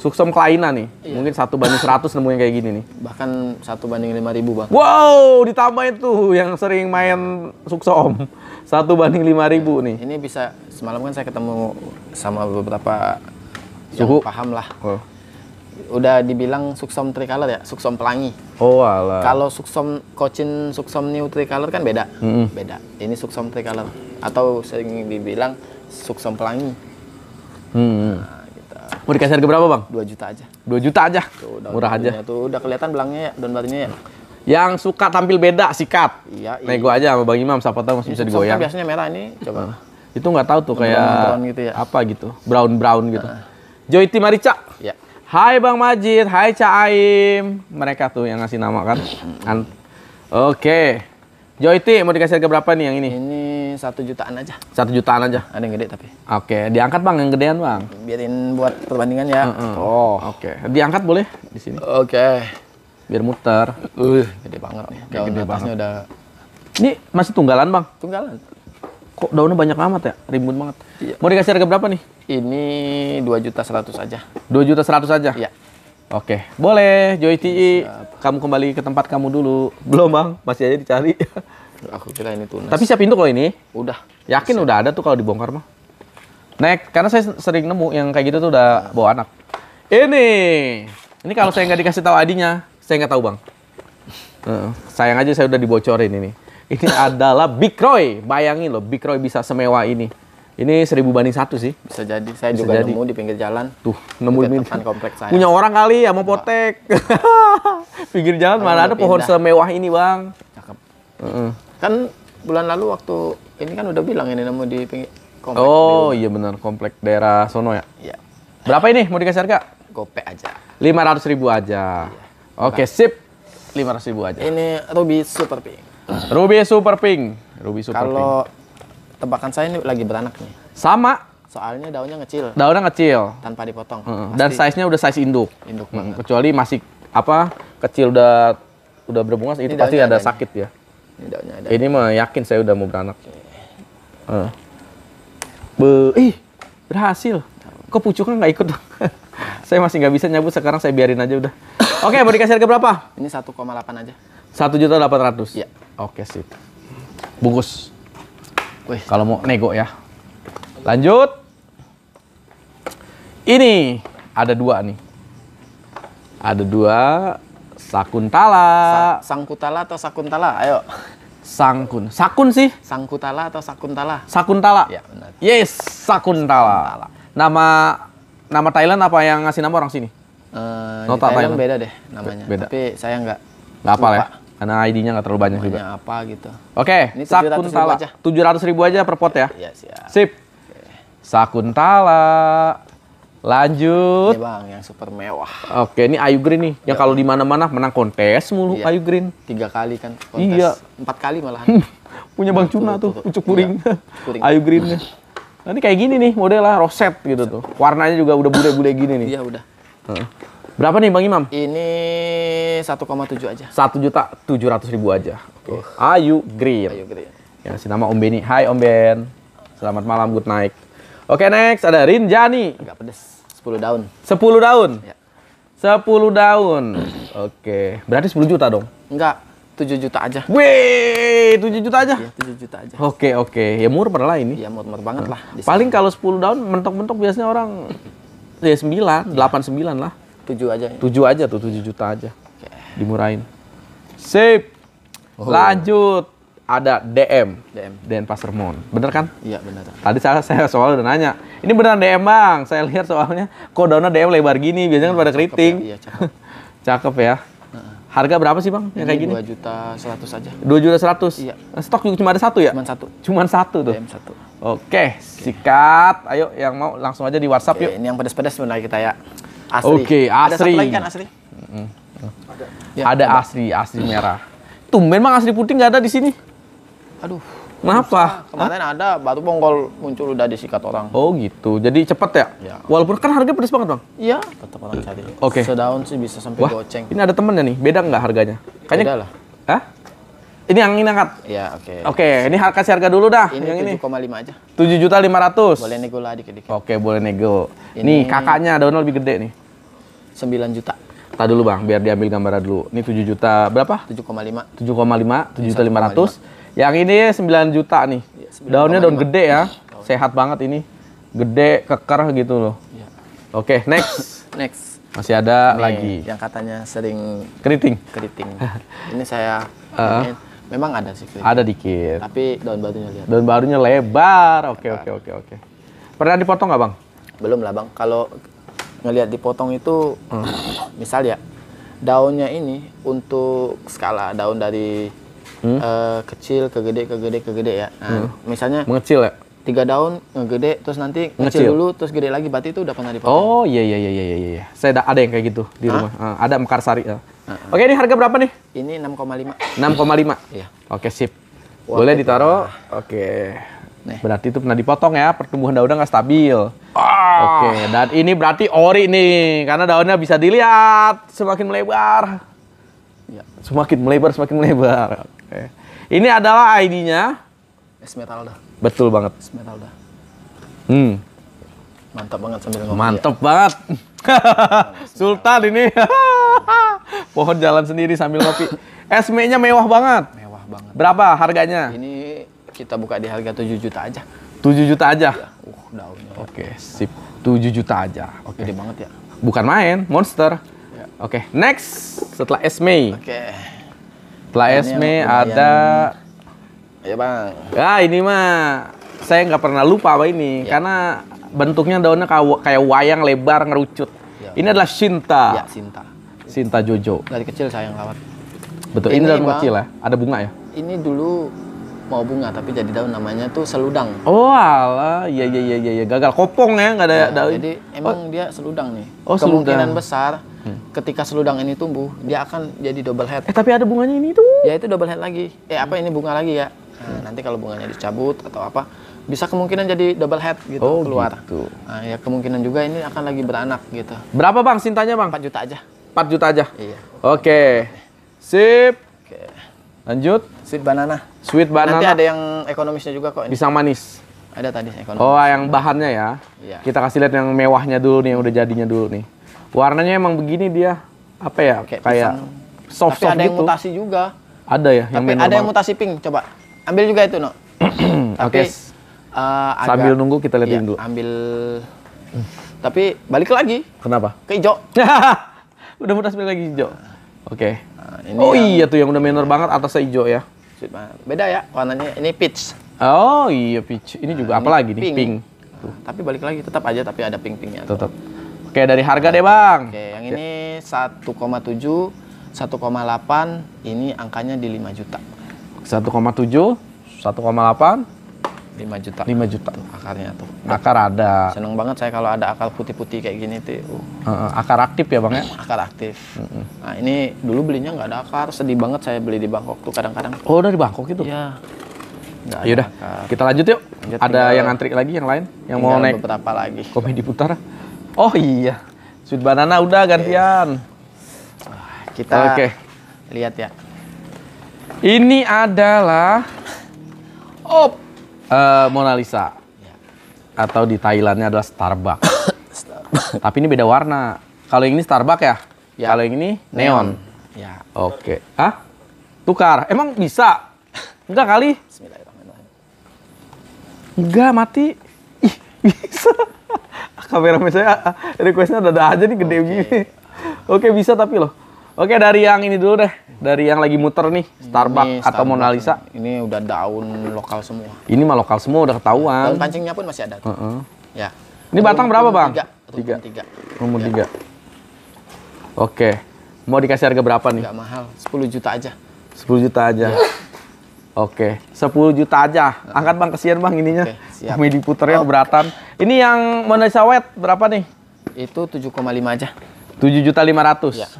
suksom kelainan nih. Iya. Mungkin satu banding 100 nemuin kayak gini nih. Bahkan satu banding 5000 bang. Wow, ditambah itu yang sering main suksom Satu banding 5000 ya, nih. Ini bisa semalam kan saya ketemu sama beberapa Suhu. yang paham lah. Oh. Udah dibilang suksom tricolor ya, suksom pelangi. Oh alah. Kalau suksom Kocin suksom New tricolor kan beda. Mm -hmm. Beda. Ini suksom tricolor atau sering dibilang suksom pelangi. -hmm. Nah, Mau dikasih harga berapa bang? 2 juta aja. 2 juta aja? Tuh, Murah aja. Tuh udah kelihatan belangnya ya, daun batunya ya. Yang suka tampil beda, sikat. Iya, iya. Nego aja sama Bang Imam, siapa tahu masih iya, bisa digoyang. biasanya merah ini, coba. Ah, itu nggak tahu tuh kayak brown gitu ya. apa gitu, brown-brown gitu. Uh. Joy Marica. Ya. Hai Bang Majid, hai Cak Mereka tuh yang ngasih nama kan. Hmm. Oke. Okay. Joyti mau dikasih harga berapa nih yang ini? Ini satu jutaan aja. Satu jutaan aja. Ada yang gede tapi. Oke, okay. diangkat bang yang gedean bang. Biarin buat perbandingan ya. Mm Oh, oke. Okay. Diangkat boleh di sini. Oke. Okay. Biar muter. Uh, gede banget nih. Daun gede atasnya banget. udah. Ini masih tunggalan bang? Tunggalan. Kok daunnya banyak amat ya? Rimbun banget. Iya. Mau dikasih harga berapa nih? Ini dua juta seratus aja. Dua juta seratus aja? Iya. Oke, boleh Joy TI. Iya, kamu kembali ke tempat kamu dulu. Belum bang, masih aja dicari. <laughs> Aku kira ini tunas. Tapi siap pintu kalau ini? Udah. Yakin siap. udah ada tuh kalau dibongkar mah. Next, karena saya sering nemu yang kayak gitu tuh udah bawa anak. Ini, ini kalau saya nggak dikasih tahu adinya, saya nggak tahu bang. sayang aja saya udah dibocorin ini. Ini <laughs> adalah Big Roy. Bayangin loh, Big Roy bisa semewa ini. Ini seribu banding satu sih. Bisa jadi. Saya Bisa juga jadi. nemu di pinggir jalan. Tuh, nemu di kompleks saya. Punya orang kali ya mau potek. <laughs> pinggir jalan Kalo mana ada pindah. pohon semewah ini, Bang. Cakep. Uh -uh. Kan bulan lalu waktu ini kan udah bilang ini nemu di pinggir kompleks. Oh, iya benar, kompleks daerah sono ya. Iya. Berapa ini mau dikasih harga? Gopek aja. 500 ribu aja. Iya. Oke, okay, sip. 500 ribu aja. Ini Ruby Super Pink. Ruby Super Pink. Ruby Super Kalau Pink tebakan saya ini lagi beranak nih. Sama. Soalnya daunnya ngecil. Daunnya ngecil. Tanpa dipotong. Hmm. Dan size-nya udah size induk. Induk banget. Kecuali masih apa kecil udah udah berbunga itu pasti ada, adanya. sakit ya. Ini daunnya ada. Ini mah yakin saya udah mau beranak. Hmm. Be, ih berhasil. Kok pucuknya nggak ikut? <laughs> saya masih nggak bisa nyabut sekarang saya biarin aja udah. Oke, okay, mau dikasih harga berapa? Ini 1,8 aja. Satu juta delapan ratus. Iya. Oke sip. Bungkus. Kalau mau nego ya. Lanjut. Ini ada dua nih. Ada dua Sakuntala. Sa Sangkutala atau Sakuntala? Ayo. Sangkun. Sakun sih. Sangkutala atau Sakuntala? Sakuntala. Ya, benar. Yes, Sakuntala. Sakuntala. Nama nama Thailand apa yang ngasih nama orang sini? Uh, Nota Thailand, Thailand beda deh namanya. Beda. Tapi saya nggak. Nggak apa ya? Karena ID-nya nggak terlalu banyak Namanya juga. apa gitu. Oke, okay, Sakuntala. Tujuh ratus ribu aja per pot ya. Iya, siap. Sip. Okay. Sakuntala. Lanjut. Ini bang, yang super mewah. Oke, ini Ayu Green nih. Yang iya. kalau di mana-mana menang kontes mulu iya. Ayu Green. Tiga kali kan kontes. Iya. Empat kali malah. <laughs> Punya Bang Cuna tuh, pucuk iya, puring. Ayu Ayu Greennya. Nanti kayak gini nih modelnya roset gitu tuh. Warnanya juga udah bule-bule gini nih. Iya, udah. Berapa nih Bang Imam? Ini 1,7 aja. 1 juta 700 ribu aja. Oke. Okay. Ayu Green. Ayu Green. Ya, si nama Om Beni. Hai Om Ben. Selamat malam, good night. Oke, okay, next ada Rinjani. Agak pedes. 10 daun. 10 daun. Ya. 10 daun. Oke. Okay. Berarti 10 juta dong? Enggak. 7 juta aja. Wih, 7 juta aja? Iya, 7 juta aja. Oke, okay, oke. Okay. Ya murah lah ini. Iya, murah banget nah. lah. Paling kalau 10 daun mentok-mentok biasanya orang ya 9, ya. 8 9 lah tujuh aja ya? tujuh aja tuh tujuh juta aja okay. dimurahin sip oh. lanjut ada DM DM DM Pasar bener kan iya bener tadi saya saya soal udah nanya ini beneran DM bang saya lihat soalnya kok daunnya DM lebar gini biasanya kan pada ya, keriting ya, iya, cakep. <laughs> cakep ya Harga berapa sih bang? Yang kayak gini? Dua juta seratus aja. Dua juta seratus. Iya. Eh, stok juga cuma ada satu ya? Cuma satu. Cuma satu tuh. DM satu. Oke, sikat. Ayo yang mau langsung aja di WhatsApp okay. yuk. Ini yang pedas-pedas sebenarnya kita ya. Asri. Oke, okay, Asri. Ada satu lagi kan Asri? Ya, ada, ada Asri, Asri merah. tuh memang Asri putih nggak ada di sini. Aduh. Kenapa? Kemarin ada batu bonggol muncul udah disikat orang. Oh gitu. Jadi cepet ya? ya. Walaupun kan harganya pedes banget bang. Iya. Tetap orang cari. Oke. Okay. Sedaun sih bisa sampai Wah, goceng. Ini ada temennya nih. Beda nggak harganya? Kayaknya. Beda lah. Hah? Ini yang ini angkat. Iya oke. Okay. Oke. Okay, ini harga harga dulu dah. Ini yang ini. 7,5 aja. Tujuh juta lima ratus. Boleh nego lah dikit-dikit. Oke okay, boleh nego. Ini... Nih kakaknya daunnya lebih gede nih. 9 juta. Tak dulu bang, biar diambil gambar dulu. Ini 7 juta berapa? 7,5. 7,5, 7 juta 500. Iya, 5. Yang ini 9 juta nih. Ya, 9, Daunnya 5. daun gede ya. Daun. Sehat banget ini. Gede, keker gitu loh. Ya. Oke, okay, next. <coughs> next. Masih ada Nih, lagi. Yang katanya sering keriting. Keriting. <laughs> ini saya uh. Eh. Ini, memang ada sih keriting. Ada dikit. Tapi daun barunya lihat. Daun barunya lebar. Oke, okay, oke, okay, oke, okay, oke. Pernah dipotong nggak, Bang? Belum lah, Bang. Kalau ngelihat dipotong itu hmm. misal ya daunnya ini untuk skala daun dari hmm? uh, kecil ke gede ke gede ke gede ya nah, hmm. misalnya mengecil ya tiga daun ngegede terus nanti ngecil, dulu terus gede lagi berarti itu udah pernah dipotong oh iya iya iya iya iya saya ada, yang kayak gitu di Hah? rumah uh, ada mekar sari uh. uh Oke, ini harga berapa nih? Ini 6,5. 6,5. Iya. Oke, sip. Wah, Boleh ditaruh. Nah. Oke. Nih. Berarti itu pernah dipotong ya, pertumbuhan daunnya nggak stabil. Ah. Oke, dan ini berarti ori nih, karena daunnya bisa dilihat semakin melebar. Ya, semakin melebar, semakin melebar. Oke. Ini adalah ID-nya. Esmeralda. Betul banget. Esmeralda. Hmm. Mantap banget sambil ngomong. Mantap ya. banget. <laughs> Sultan ini. <laughs> Pohon jalan sendiri sambil ngopi. <laughs> esme nya mewah banget. Mewah banget. Berapa harganya? Ini kita buka di harga 7 juta aja. 7 juta aja. Ya, uh, daunnya. Oke, okay, sip. 7 juta aja. Oke. Okay. banget ya. Bukan main, monster. Ya. Oke, okay, next setelah Esme. Oke. Okay. Setelah ini Esme ada Ya, Bang. ah ini mah saya nggak pernah lupa apa ini ya. karena bentuknya daunnya kayak wayang lebar ngerucut. Ya, ini ya. adalah Sinta. Ya, Sinta. Sinta Jojo. Dari kecil sayang rawat. Betul, ini, ini kecil ya. Ada bunga ya? Ini dulu mau bunga tapi jadi daun namanya tuh seludang. Oh ala, iya, iya iya iya iya gagal kopong ya nggak ada nah, daun. Jadi oh. emang oh. dia seludang nih. Oh, Kemungkinan seludang. besar hmm. ketika seludang ini tumbuh dia akan jadi double head. Eh tapi ada bunganya ini tuh. Ya itu double head lagi. Eh apa ini bunga lagi ya? Nah, nanti kalau bunganya dicabut atau apa bisa kemungkinan jadi double head gitu oh, keluar. Gitu. Nah, ya kemungkinan juga ini akan lagi beranak gitu. Berapa bang sintanya bang? 4 juta aja. 4 juta aja. Iya. Oke. Okay. Sip. Oke. Okay. Lanjut. Sweet banana. Sweet banana. Nanti ada yang ekonomisnya juga kok. Ini. Pisang manis. Ada tadi ekonomis. Oh, yang bahannya ya. Iya. Kita kasih lihat yang mewahnya dulu nih, yang udah jadinya dulu nih. Warnanya emang begini dia. Apa ya? Kayak, kayak soft soft Tapi ada yang gitu. mutasi juga. Ada ya. Tapi yang ada yang mutasi pink. Coba ambil juga itu, No. <clears throat> Oke. okay. uh, eh, agak, sambil nunggu kita lihat iya, dulu. Ambil. Tapi balik lagi. Kenapa? Ke hijau. <laughs> udah mutasi lagi hijau. Oke. Okay. Nah, oh yang... iya tuh yang udah minor banget atasnya hijau ya. Sweet banget. Ah, beda ya warnanya. Ini peach. Oh iya peach. Ini juga nah, apa lagi nih? Pink. pink. Tuh. Tapi balik lagi tetap aja tapi ada pink-pinknya. Tetap. Oke, dari harga deh, Bang. Oke, yang ini satu tujuh 1,7, 1,8, ini angkanya di lima juta. satu tujuh 1,7, 1,8, 5 juta. 5 juta. Tuh, akarnya tuh. Nah, akar ada. Seneng banget saya kalau ada akar putih-putih kayak gini tuh. Uh, akar aktif ya bang ya? <clears throat> Akar aktif. Uh -uh. Nah ini dulu belinya nggak ada akar, sedih banget saya beli di Bangkok tuh kadang-kadang. Oh dari Bangkok itu? Iya. ya Yaudah, akar. kita lanjut yuk. Lanjut ada yang antri lagi yang lain? Yang mau naik? Beberapa lagi. Komedi putar Oh iya. Sweet banana udah okay. gantian. Ah, kita okay. lihat ya. Ini adalah op uh, Mona Lisa ya. atau di Thailandnya adalah Starbucks. <coughs> Starbucks. Tapi ini beda warna. Kalau yang ini Starbucks ya? ya. Kalau yang ini neon. neon. Ya. Oke. Okay. Ah? Tukar. Emang bisa? Enggak kali? Enggak mati. Ih, bisa. <laughs> Kameramen saya requestnya ada aja nih gede okay. gini. Oke, okay, bisa tapi loh. Oke dari yang ini dulu deh, dari yang lagi muter nih, Starbucks ini atau Mona Lisa. Ini udah daun lokal semua. Ini mah lokal semua udah ketahuan. Daun pancingnya pun masih ada. Uh -uh. Ya. Ini batang berapa bang? Tiga. Tiga. Tiga. Ya. tiga. Oke. Mau dikasih harga berapa nih? Gak mahal, 10 juta aja. 10 juta aja. Ya. Oke, 10 juta aja. Angkat bang, kesian bang ininya. Oke, siap. Komedi puternya oh. beratan. Ini yang Mona Lisa Wet berapa nih? Itu 7,5 aja. 7 juta 500? Ya.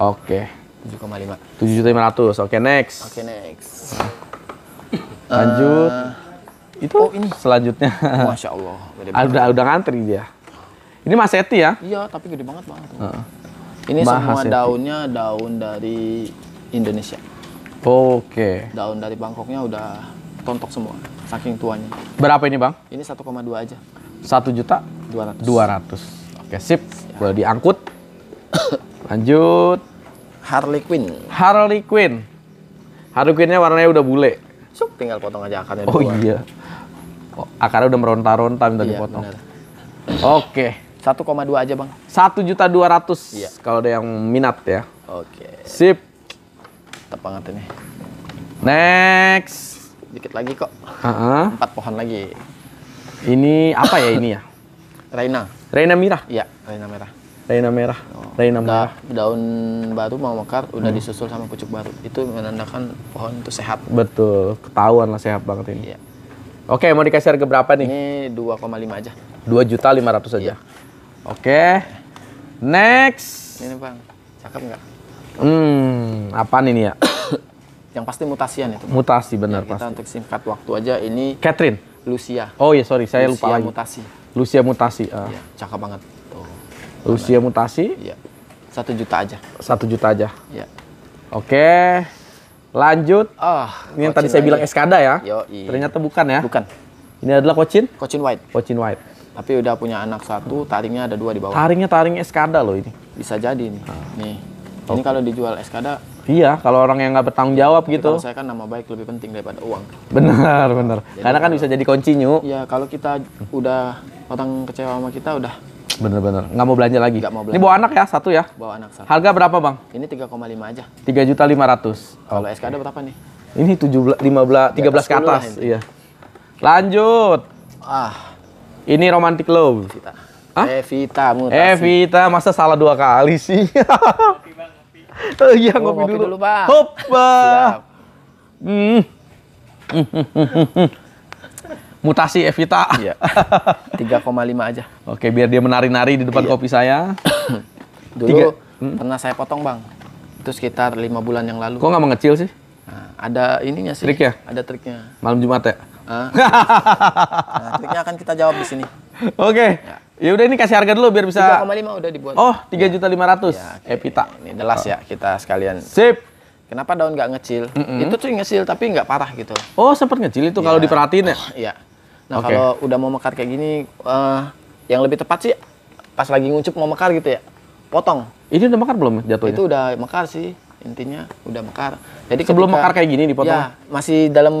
Oke. Okay. 7,5. 7.500. Oke, okay, next. Oke, okay, next. Eh, lanjut. Uh, itu oh, ini selanjutnya. Masya Allah. Gede udah udah ngantri dia. Ini Mas Eti ya? Iya, tapi gede banget banget. Uh. Ini Mas semua Eti. daunnya daun dari Indonesia. Oh, Oke. Okay. Daun dari Bangkoknya udah tontok semua, saking tuanya. Berapa ini, Bang? Ini 1,2 aja. 1 juta 200. 200. Oke, okay, sip. Boleh diangkut. <coughs> Lanjut. Harley Quinn. Harley Quinn. Harley Quinnnya warnanya udah bule. Sup, tinggal potong aja akarnya. Oh dua. iya. Oh, akarnya udah meronta-ronta minta iya, dipotong. Oke. Okay. 1,2 aja bang. Satu juta dua ratus. Iya. Kalau ada yang minat ya. Oke. Okay. Sip. Tetap banget ini. Next. Dikit lagi kok. Uh -huh. Empat pohon lagi. Ini apa ya ini ya? Reina. Reina merah. Iya, Reina merah. Raina merah, oh, Raina merah. Daun baru mau mekar udah hmm. disusul sama pucuk baru. Itu menandakan pohon itu sehat. Betul, ketahuan lah sehat banget ini. Iya. Oke, mau dikasih harga berapa nih? Ini 2,5 aja. 2 juta 500 aja. Iya. Oke. Next. Ini Bang, cakep nggak? Hmm, apa nih ini ya? <coughs> Yang pasti mutasian itu. Mutasi benar ya, pasti. Kita untuk singkat waktu aja ini Catherine Lucia. Oh iya, sorry, saya Lucia lupa lagi. Mutasi. Lucia mutasi. Uh. Ya, cakep banget Usia mutasi? Iya. Satu juta aja. Satu juta aja. Iya. Oke. Lanjut. Oh, ini yang tadi saya lagi. bilang Eskada ya. Yo, iya. Ternyata bukan ya? Bukan. Ini adalah kocin kocin White. kocin White. Tapi udah punya anak satu, taringnya ada dua di bawah. Taringnya taring Eskada loh ini. Bisa jadi nih. Ah. Nih. Okay. Oh. Ini kalau dijual Eskada Iya, kalau orang yang nggak bertanggung jawab Tapi gitu. saya kan nama baik lebih penting daripada uang. Benar, benar. Jadi, Karena kan bisa jadi kuncinya. Iya, kalau kita udah orang kecewa sama kita udah Bener-bener. Nggak mau belanja lagi. Nggak mau belanja. Ini bawa anak ya, satu ya? Bawa anak satu. Harga berapa bang? Ini 3,5 aja. 3 juta 500. Kalau okay. SKD berapa nih? Ini 17, 15, 13 ke atas. Iya. Lanjut. Ah. Ini romantic love. Evita. Hah? Evita mutasi. Evita, masa salah dua kali sih? oh <laughs> iya, oh, ngopi, ngopi dulu. dulu bang. Hop, bang. Hmm. <laughs> mutasi Evita. Iya. <laughs> lima aja. Oke, biar dia menari-nari di depan iya. kopi saya. <coughs> Dulu Tiga. Hmm? pernah saya potong, Bang. Itu sekitar lima bulan yang lalu. Kok nggak mengecil sih? Nah, ada ininya sih. Trik ya? Ada triknya. Malam Jumat ya? <laughs> Nah, triknya akan kita jawab di sini. Oke. Ya. ya udah ini kasih harga dulu biar bisa 3,5 udah dibuat. Oh, ya. tiga juta lima ratus. Ya, Evita. Ini jelas oh. ya kita sekalian. Sip. Kenapa daun nggak ngecil? Mm -hmm. Itu tuh ngecil tapi nggak parah gitu. Oh, sempat ngecil itu ya. kalau iya. diperhatiin ya? Oh, iya. Nah okay. kalau udah mau mekar kayak gini, uh, yang lebih tepat sih pas lagi nguncup mau mekar gitu ya, potong. Ini udah mekar belum jatuhnya? Itu udah mekar sih intinya udah mekar. Jadi sebelum ketika, mekar kayak gini dipotong? Ya masih dalam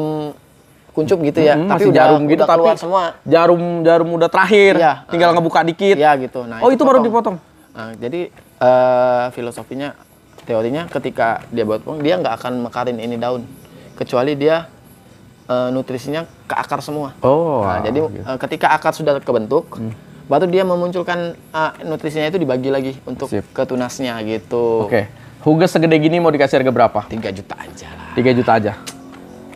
kuncup gitu ya. Mm -hmm, tapi udah, jarum gitu udah keluar tapi semua. Jarum jarum udah terakhir. Ya, tinggal uh, ngebuka dikit. Ya gitu. Nah, oh itu, itu baru dipotong. Nah, jadi uh, filosofinya teorinya ketika dia buat potong dia nggak akan mekarin ini daun kecuali dia uh, nutrisinya ke akar semua. Oh. Nah, wow. jadi uh, ketika akar sudah kebentuk, hmm. baru dia memunculkan uh, nutrisinya itu dibagi lagi untuk Sip. ke tunasnya gitu. Oke. Okay. Hugas segede gini mau dikasih harga berapa? Tiga juta aja lah. Tiga juta aja.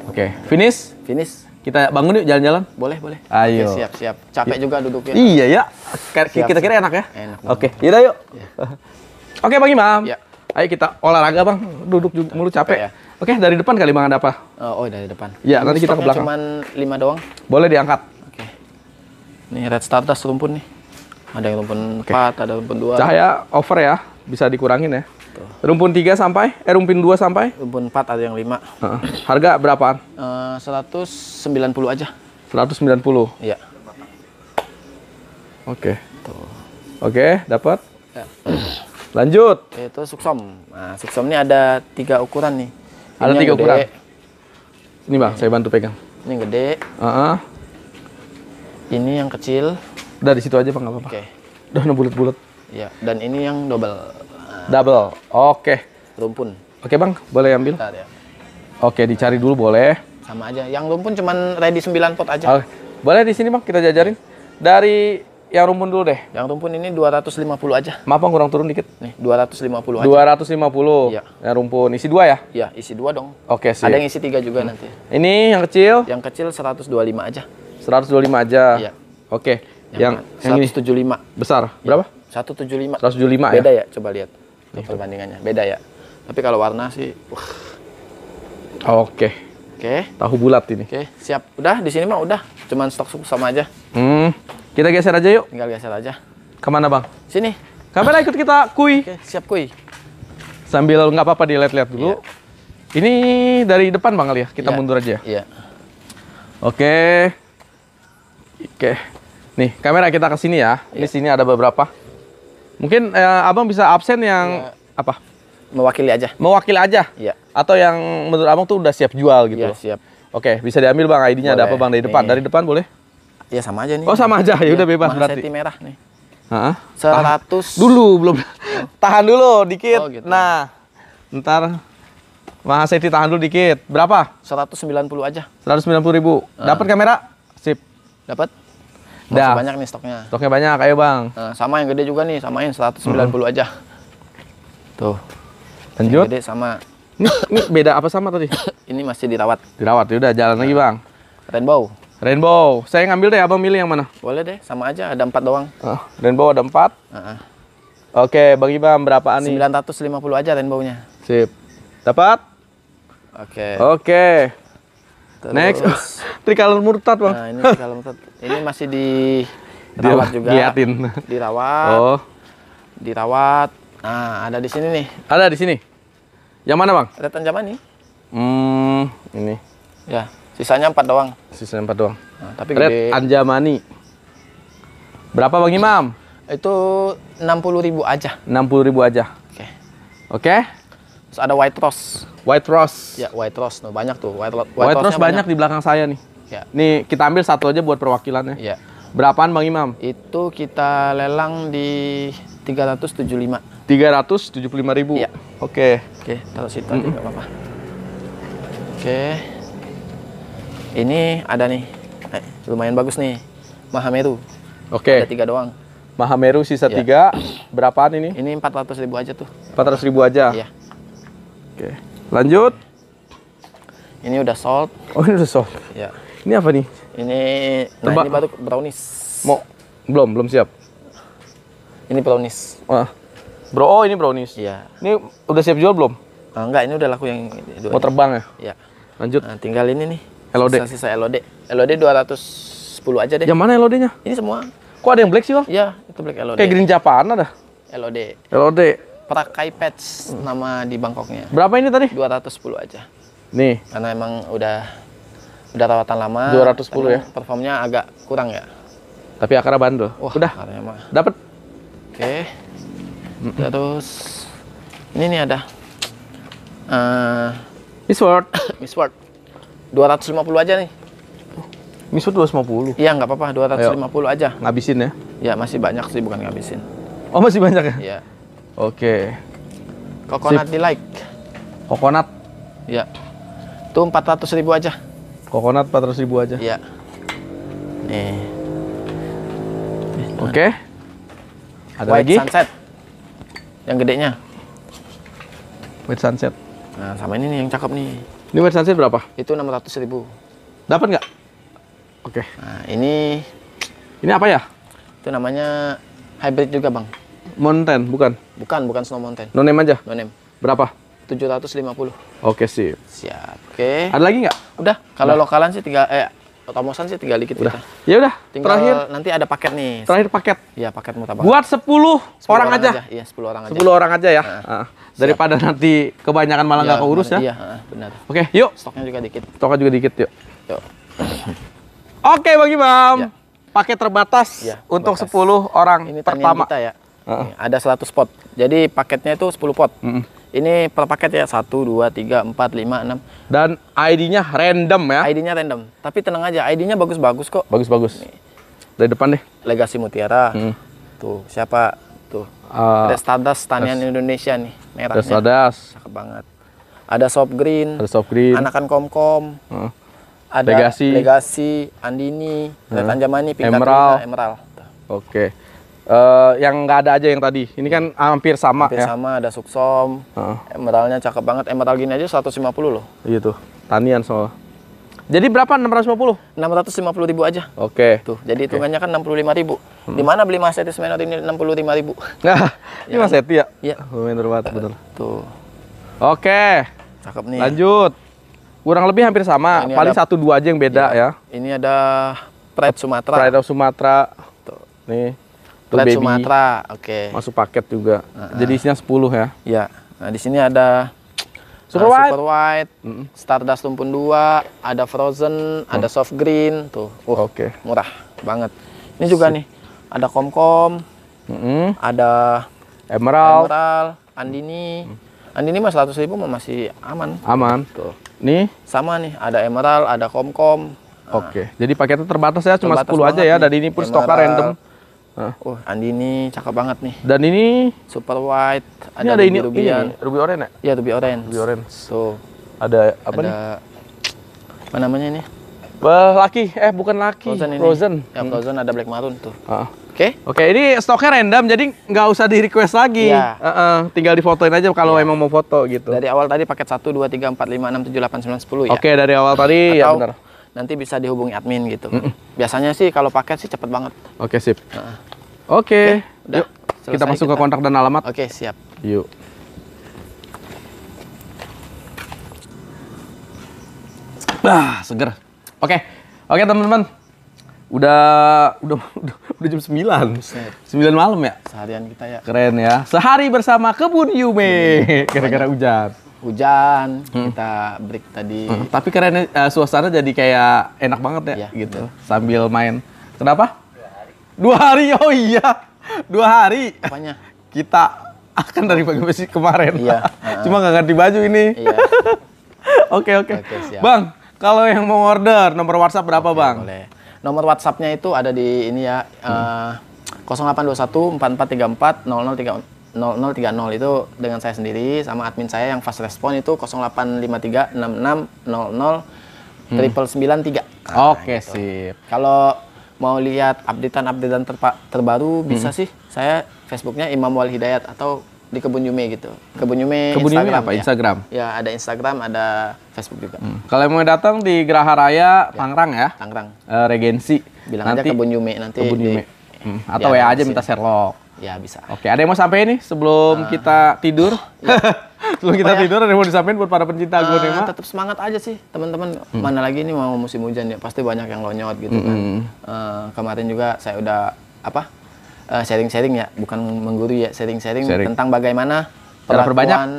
Oke, okay. finish? Finish. Kita bangun yuk jalan-jalan. Boleh, boleh. Ayo. Okay, siap, siap. Capek juga duduknya. Iya ya. Kita kira enak ya. Enak. Oke, okay. yaudah yuk. Ya. <laughs> Oke, okay, Bang Imam. Ya. Ayo kita olahraga, Bang. Duduk juga mulu capek. capek ya. Oke, okay, dari depan kali Bang ada apa? Uh, oh dari depan. Ya, nanti kita ke belakang. Cuman 5 doang. Boleh diangkat. Oke. Okay. Ini red starter selumpun nih. Ada yang rumpun okay. 4, ada rumpun 2. Cahaya over ya, bisa dikurangin ya. Tuh. Rumpun 3 sampai eh rumpun 2 sampai? Rumpun 4 ada yang 5. Uh, -huh. harga berapaan? Eh, uh, 190 aja. 190. Iya. Oke. Okay. Oke, okay, dapat. Ya. Lanjut. Itu suksom. Nah, suksom ini ada tiga ukuran nih. Ada tiga ukuran. Ini bang, saya bantu pegang. Ini gede. Uh -uh. Ini yang kecil. Dari situ aja bang, nggak apa-apa. Oke. Okay. Udah bulat-bulat. Iya. Dan ini yang double. Double. Oke. Okay. Rumpun. Oke okay, bang, boleh ambil. ya. Oke, okay, dicari dulu boleh. Sama aja. Yang rumpun cuman ready 9 pot aja. Oke. Boleh di sini bang, kita jajarin. Dari yang rumpun dulu deh. Yang rumpun ini 250 aja. Maaf kurang turun dikit. Nih, 250 aja. 250. Iya. Yang rumpun isi dua ya? Iya, isi dua dong. Oke, okay, sih. Ada yang isi tiga juga hmm. nanti. Ini yang kecil? Yang kecil 125 aja. 125 aja. Iya. Oke. Okay. Yang, yang, yang 175. Ini. Besar. Iya. Berapa? 175. 175 ya? Beda ya, ya? coba lihat. Nih. Perbandingannya. Beda ya. Tapi kalau warna sih wah. Oke. Okay. Oke. Okay. Tahu bulat ini. Oke, okay. siap. Udah di sini mah udah. Cuman stok sama aja. Hmm. Kita geser aja yuk. Tinggal geser aja. Kemana bang? Sini. Kamera ikut kita kui. Oke, siap kui. Sambil nggak apa-apa dilihat-lihat dulu. Iya. Ini dari depan bang kali ya. Kita iya. mundur aja. Iya. Oke. Oke. Nih kamera kita ke sini ya. Iya. Di sini ada beberapa. Mungkin eh, abang bisa absen yang iya. apa? Mewakili aja. Mewakili aja. Iya. Atau yang menurut abang tuh udah siap jual gitu. Iya, siap. Oke, bisa diambil bang ID-nya ada apa bang dari depan? Nih. Dari depan boleh? Ya sama aja nih. Oh sama aja, ya iya, udah bebas berarti. Seti merah nih. Hah? 100. Dulu belum. Oh. tahan dulu dikit. Oh, gitu. Nah, ntar Maha Seti tahan dulu dikit. Berapa? sembilan puluh aja. seratus sembilan puluh ribu. Uh. Dapat kamera? Sip. Dapat. Udah banyak nih stoknya. Stoknya banyak, ayo bang. Uh, sama yang gede juga nih, samain sembilan puluh aja. Tuh. Lanjut. Yang gede sama. Ini, beda apa sama tadi? <coughs> ini masih dirawat. Dirawat, ya udah jalan uh. lagi nah. bang. Rainbow. Rainbow. Saya ngambil deh, abang milih yang mana? Boleh deh, sama aja. Ada empat doang. Uh, rainbow ada empat. Uh -uh. Oke, Bang Imam berapaan nih? 950 aja rainbownya. Sip. Dapat? Oke. Oke. Okay. Next. <laughs> trikalon murtad, Bang. Nah, ini trikalon murtad. ini masih di dirawat juga. Giatin. Dirawat. Oh. Dirawat. Nah, ada di sini nih. Ada di sini. Yang mana, Bang? Ada tanjaman nih. Hmm, ini. Ya. Sisanya empat doang. Sisanya empat doang. Nah, tapi Red gede. Anjamani. Berapa Bang Imam? Itu enam puluh ribu aja. Enam puluh ribu aja. Oke. Okay. Oke. Okay? Terus ada White Rose. White Rose. Ya, White Rose. No nah, banyak tuh. White, White, White Rose banyak. banyak di belakang saya nih. Ya. Nih, kita ambil satu aja buat perwakilannya. Ya. Berapaan Bang Imam? Itu kita lelang di tiga ratus 375. 375 ribu? Ya. Oke. Okay. Oke, okay, taruh situ mm -mm. tidak apa-apa. Oke. Okay. Ini ada nih, eh, lumayan bagus nih, Mahameru. Oke. Okay. Ada tiga doang. Mahameru sisa ya. tiga, berapaan ini? Ini empat ratus ribu aja tuh. empat ratus ribu aja? Iya. Oke, lanjut. Ini udah salt. Oh ini udah salt. iya Ini apa nih? Ini, nah ini baru brownies. Mau belum belum siap. Ini brownies. Ah. Bro, oh ini brownies. Iya. Ini udah siap jual belum? Ah, enggak, ini udah laku yang Mau terbang ya? Iya. Lanjut. Nah, tinggal ini nih. LOD. Sisa-sisa LOD. LOD 210 aja deh. Yang mana LOD-nya? Ini semua. Kok ada yang black sih, Om? Iya, itu black LOD. Kayak Green Japan ada. LOD. LOD. Prakai Patch hmm. nama di Bangkoknya. Berapa ini tadi? 210 aja. Nih. Karena emang udah udah rawatan lama. 210 ya. Performnya agak kurang ya. Tapi akar bandel. Wah, udah. Mah. Dapat. Oke. Okay. Terus ini nih ada. Uh, Miss Ward. <coughs> Miss Ward. 250 aja nih. Miso 250. Iya, nggak apa-apa, 250 Ayo. aja. Ngabisin ya. Ya, masih banyak sih bukan ngabisin. Oh, masih banyak ya? Iya. Oke. Okay. Coconut di like. Coconut. Iya. Itu 400 ribu aja. Coconut 400 ribu aja. Iya. Nih. Oke. Okay. Ada White lagi? Sunset. Yang gedenya. White Sunset. Nah, sama ini nih yang cakep nih. Ini sunset berapa? Itu 600 ribu. Dapat nggak? Oke. Okay. Nah, ini... Ini apa ya? Itu namanya hybrid juga, Bang. Mountain, bukan? Bukan, bukan Snow Mountain. No name aja? No name. Berapa? 750. Oke, sih. Siap. Oke. Okay. Ada lagi nggak? Udah. Kalau lokalan sih tiga. Eh, Tomosan sih tinggal dikit udah. kita. Ya udah. Tinggal terakhir nanti ada paket nih. Terakhir paket. Iya, paket mutabak. Buat 10, 10 orang, orang aja. Iya, 10 orang 10 aja. 10 orang aja ya. Nah, nah. Daripada siap. nanti kebanyakan malah iya, nggak ya, keurus ya. Iya, ah, benar. Oke, okay, yuk. Stoknya juga dikit. Stoknya juga dikit, yuk. Yuk. Oke, okay, Bang Imam. Ya. Paket terbatas ya, untuk batas. 10 orang Ini pertama. Kita ya. Uh -uh. Ada 100 pot. Jadi paketnya itu 10 pot. Mm -mm. Ini per paket ya, satu dua tiga empat lima enam Dan ID-nya random ya? ID-nya random. Tapi tenang aja, ID-nya bagus-bagus kok. Bagus-bagus. Dari depan deh. Legasi Mutiara. Hmm. Tuh, siapa? Tuh. Uh, Stardust Tanian Indonesia nih, merahnya. Stardust Cakep banget. Ada Soft Green. Ada Soft Green. Anakan Komkom. Uh. Ada Legasi. Legasi, Andini, uh. Tanjamani, Pinkat Emerald. Emerald. Oke. Okay. Uh, yang nggak ada aja yang tadi. Ini kan hampir sama hampir ya. sama, ada suksom. Uh. Emeraldnya eh, cakep banget. Emerald eh, gini aja 150 loh. Iya tuh. Tanian soal. Jadi berapa 650? 650 ribu aja. Oke. Okay. Tuh, jadi hitungannya okay. kan 65 ribu. Hmm. Di mana beli Mas Eti Semenot ini 65 ribu? <laughs> Nah, ya ini kan? Mas Eti ya? Iya. Lumayan terbatas, betul. Tuh. Oke. Okay. Cakep nih. Ya. Lanjut. Kurang lebih hampir sama, nah, paling satu dua aja yang beda ya. ya. Ini ada Pride Sumatera. Pride of Sumatera. Tuh. Nih satu baby Sumatera oke okay. masuk paket juga uh -huh. jadi isinya 10 ya ya nah di sini ada <tsk> ah, Super White, Super White mm -hmm. Stardust Lumpun 2, ada Frozen, hmm. ada mm. Soft Green, tuh. Uh, Oke. Okay. Murah banget. Ini juga nih, ada Komkom, mm -hmm. ada Emerald, Emerald Andini. Mm. Andini mas 100 ribu masih aman. Aman. Tuh. Nih? Sama nih, ada Emerald, ada Komkom. Nah, Oke, jadi paketnya terbatas ya, cuma terbatas 10 aja ya, Dan ini pun stoknya random. Huh? Oh, Andi ini cakep banget nih. Dan ini super white. Ada ini ada ruby ini, ruby ya. ini ruby orange ya? Iya, ruby orange. Ruby orange. So Ada apa ada, nih? Apa namanya ini? Well, laki, eh bukan laki, Frozen. Ini. Frozen. Ya, hmm. Frozen ada Black Maroon tuh. Ah. Oke. Okay. Oke, okay, ini stoknya random, jadi nggak usah di request lagi. Yeah. Iya. Uh -uh, tinggal difotoin aja kalau yeah. emang mau foto gitu. Dari awal tadi paket satu dua tiga empat lima enam tujuh delapan sembilan sepuluh ya. Oke, okay, dari awal tadi Atau ya benar nanti bisa dihubungi admin gitu. Mm -mm. Biasanya sih kalau paket sih cepet banget. Oke, okay, sip. Nah. Oke. Okay. Okay, kita masuk kita. ke kontak dan alamat. Oke, okay, siap. Yuk. Nah, seger. Oke. Okay. Oke, okay, teman-teman. Udah, udah udah udah jam sembilan sembilan malam ya? Seharian kita ya. Keren ya. Sehari bersama kebun Yume kira kira hujan hujan, hmm. kita break tadi. Hmm. Tapi karena uh, eh, suasana jadi kayak enak banget ya, ya gitu. Betul. Sambil main. Kenapa? Dua hari. Dua hari. Oh iya. Dua hari. Apanya? Kita akan dari pagi besi kemarin. Iya. <laughs> Cuma nggak ganti baju ini. Iya. <laughs> oke, oke. oke siap. Bang, kalau yang mau order nomor WhatsApp berapa, oke, Bang? Boleh. Nomor WhatsAppnya itu ada di ini ya. Hmm. Uh, eh, 0821 4434 0034 0030 itu dengan saya sendiri sama admin saya yang fast respon itu 0853 hmm. triple sembilan tiga. Oke gitu. sip. Kalau mau lihat updatean-updatean terpa- terbaru hmm. bisa sih saya Facebooknya Imam Wal Hidayat atau di Kebun Yume gitu. Kebun Yume Kebun Instagram. Yume apa? Ya. Instagram. Ya, ada Instagram, ada Facebook juga. Hmm. Kalau mau datang di Geraha Raya ya. Tangerang ya. Tangerang. Eh, Regensi. Bilang nanti, aja Kebun Yume nanti. Kebun Yume. Di, hmm. Atau WA aja minta ya. Sherlock. Ya bisa. Oke, ada yang mau sampaikan nih sebelum uh, kita tidur? Ya. <laughs> sebelum kita oh, ya? tidur ada yang mau disampaikan buat para pencinta uh, eh, Tetap semangat aja sih teman-teman. Hmm. Mana lagi ini mau musim hujan ya pasti banyak yang lonyot gitu kan. hmm. kan. Uh, kemarin juga saya udah apa sharing-sharing uh, sharing ya, bukan menggurui ya sharing-sharing tentang bagaimana perlakuan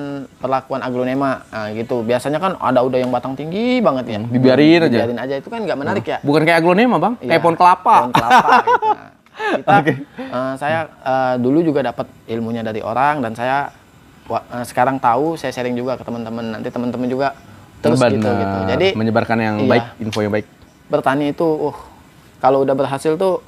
perlakuan aglonema nah, gitu biasanya kan ada udah yang batang tinggi banget ya hmm, dibiarin aja dibiarin aja itu kan nggak menarik hmm. ya bukan kayak aglonema bang ya, kayak pohon kelapa pohon kelapa gitu. Nah <laughs> kita okay. uh, eh, saya uh, dulu juga dapat ilmunya dari orang dan saya uh, sekarang tahu saya sharing juga ke teman-teman nanti teman-teman juga terus gitu gitu jadi menyebarkan yang iya, baik info yang baik bertani itu uh kalau udah berhasil tuh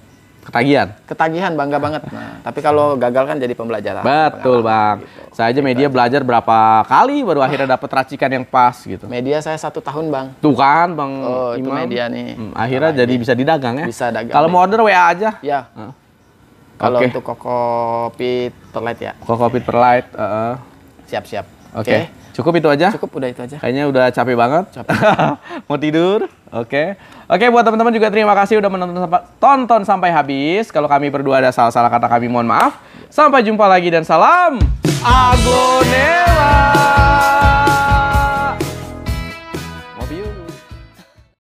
ketagihan. Ketagihan bangga banget. <laughs> Nah, tapi kalau gagal kan jadi pembelajaran. Betul, Bang. Gitu. Saya aja media belajar berapa kali baru akhirnya dapat racikan yang pas gitu. Media saya satu tahun, Bang. Tuh kan, Bang. Oh, itu media nih. Hmm, akhirnya nah, jadi bisa didagang ya. Bisa dagang. Kalau mau order WA aja. Ya. Nah. Kalau okay. untuk kokopi perlite ya. Kokopi perlite, uh -uh. Siap-siap. Oke. Okay. Okay. Cukup itu aja? Cukup, udah itu aja. Kayaknya udah capek banget. Capek. <laughs> Mau tidur? Oke. Okay. Oke, okay, buat teman-teman juga terima kasih udah menonton sampai, tonton sampai habis. Kalau kami berdua ada salah-salah kata kami mohon maaf. Sampai jumpa lagi dan salam Aglonela.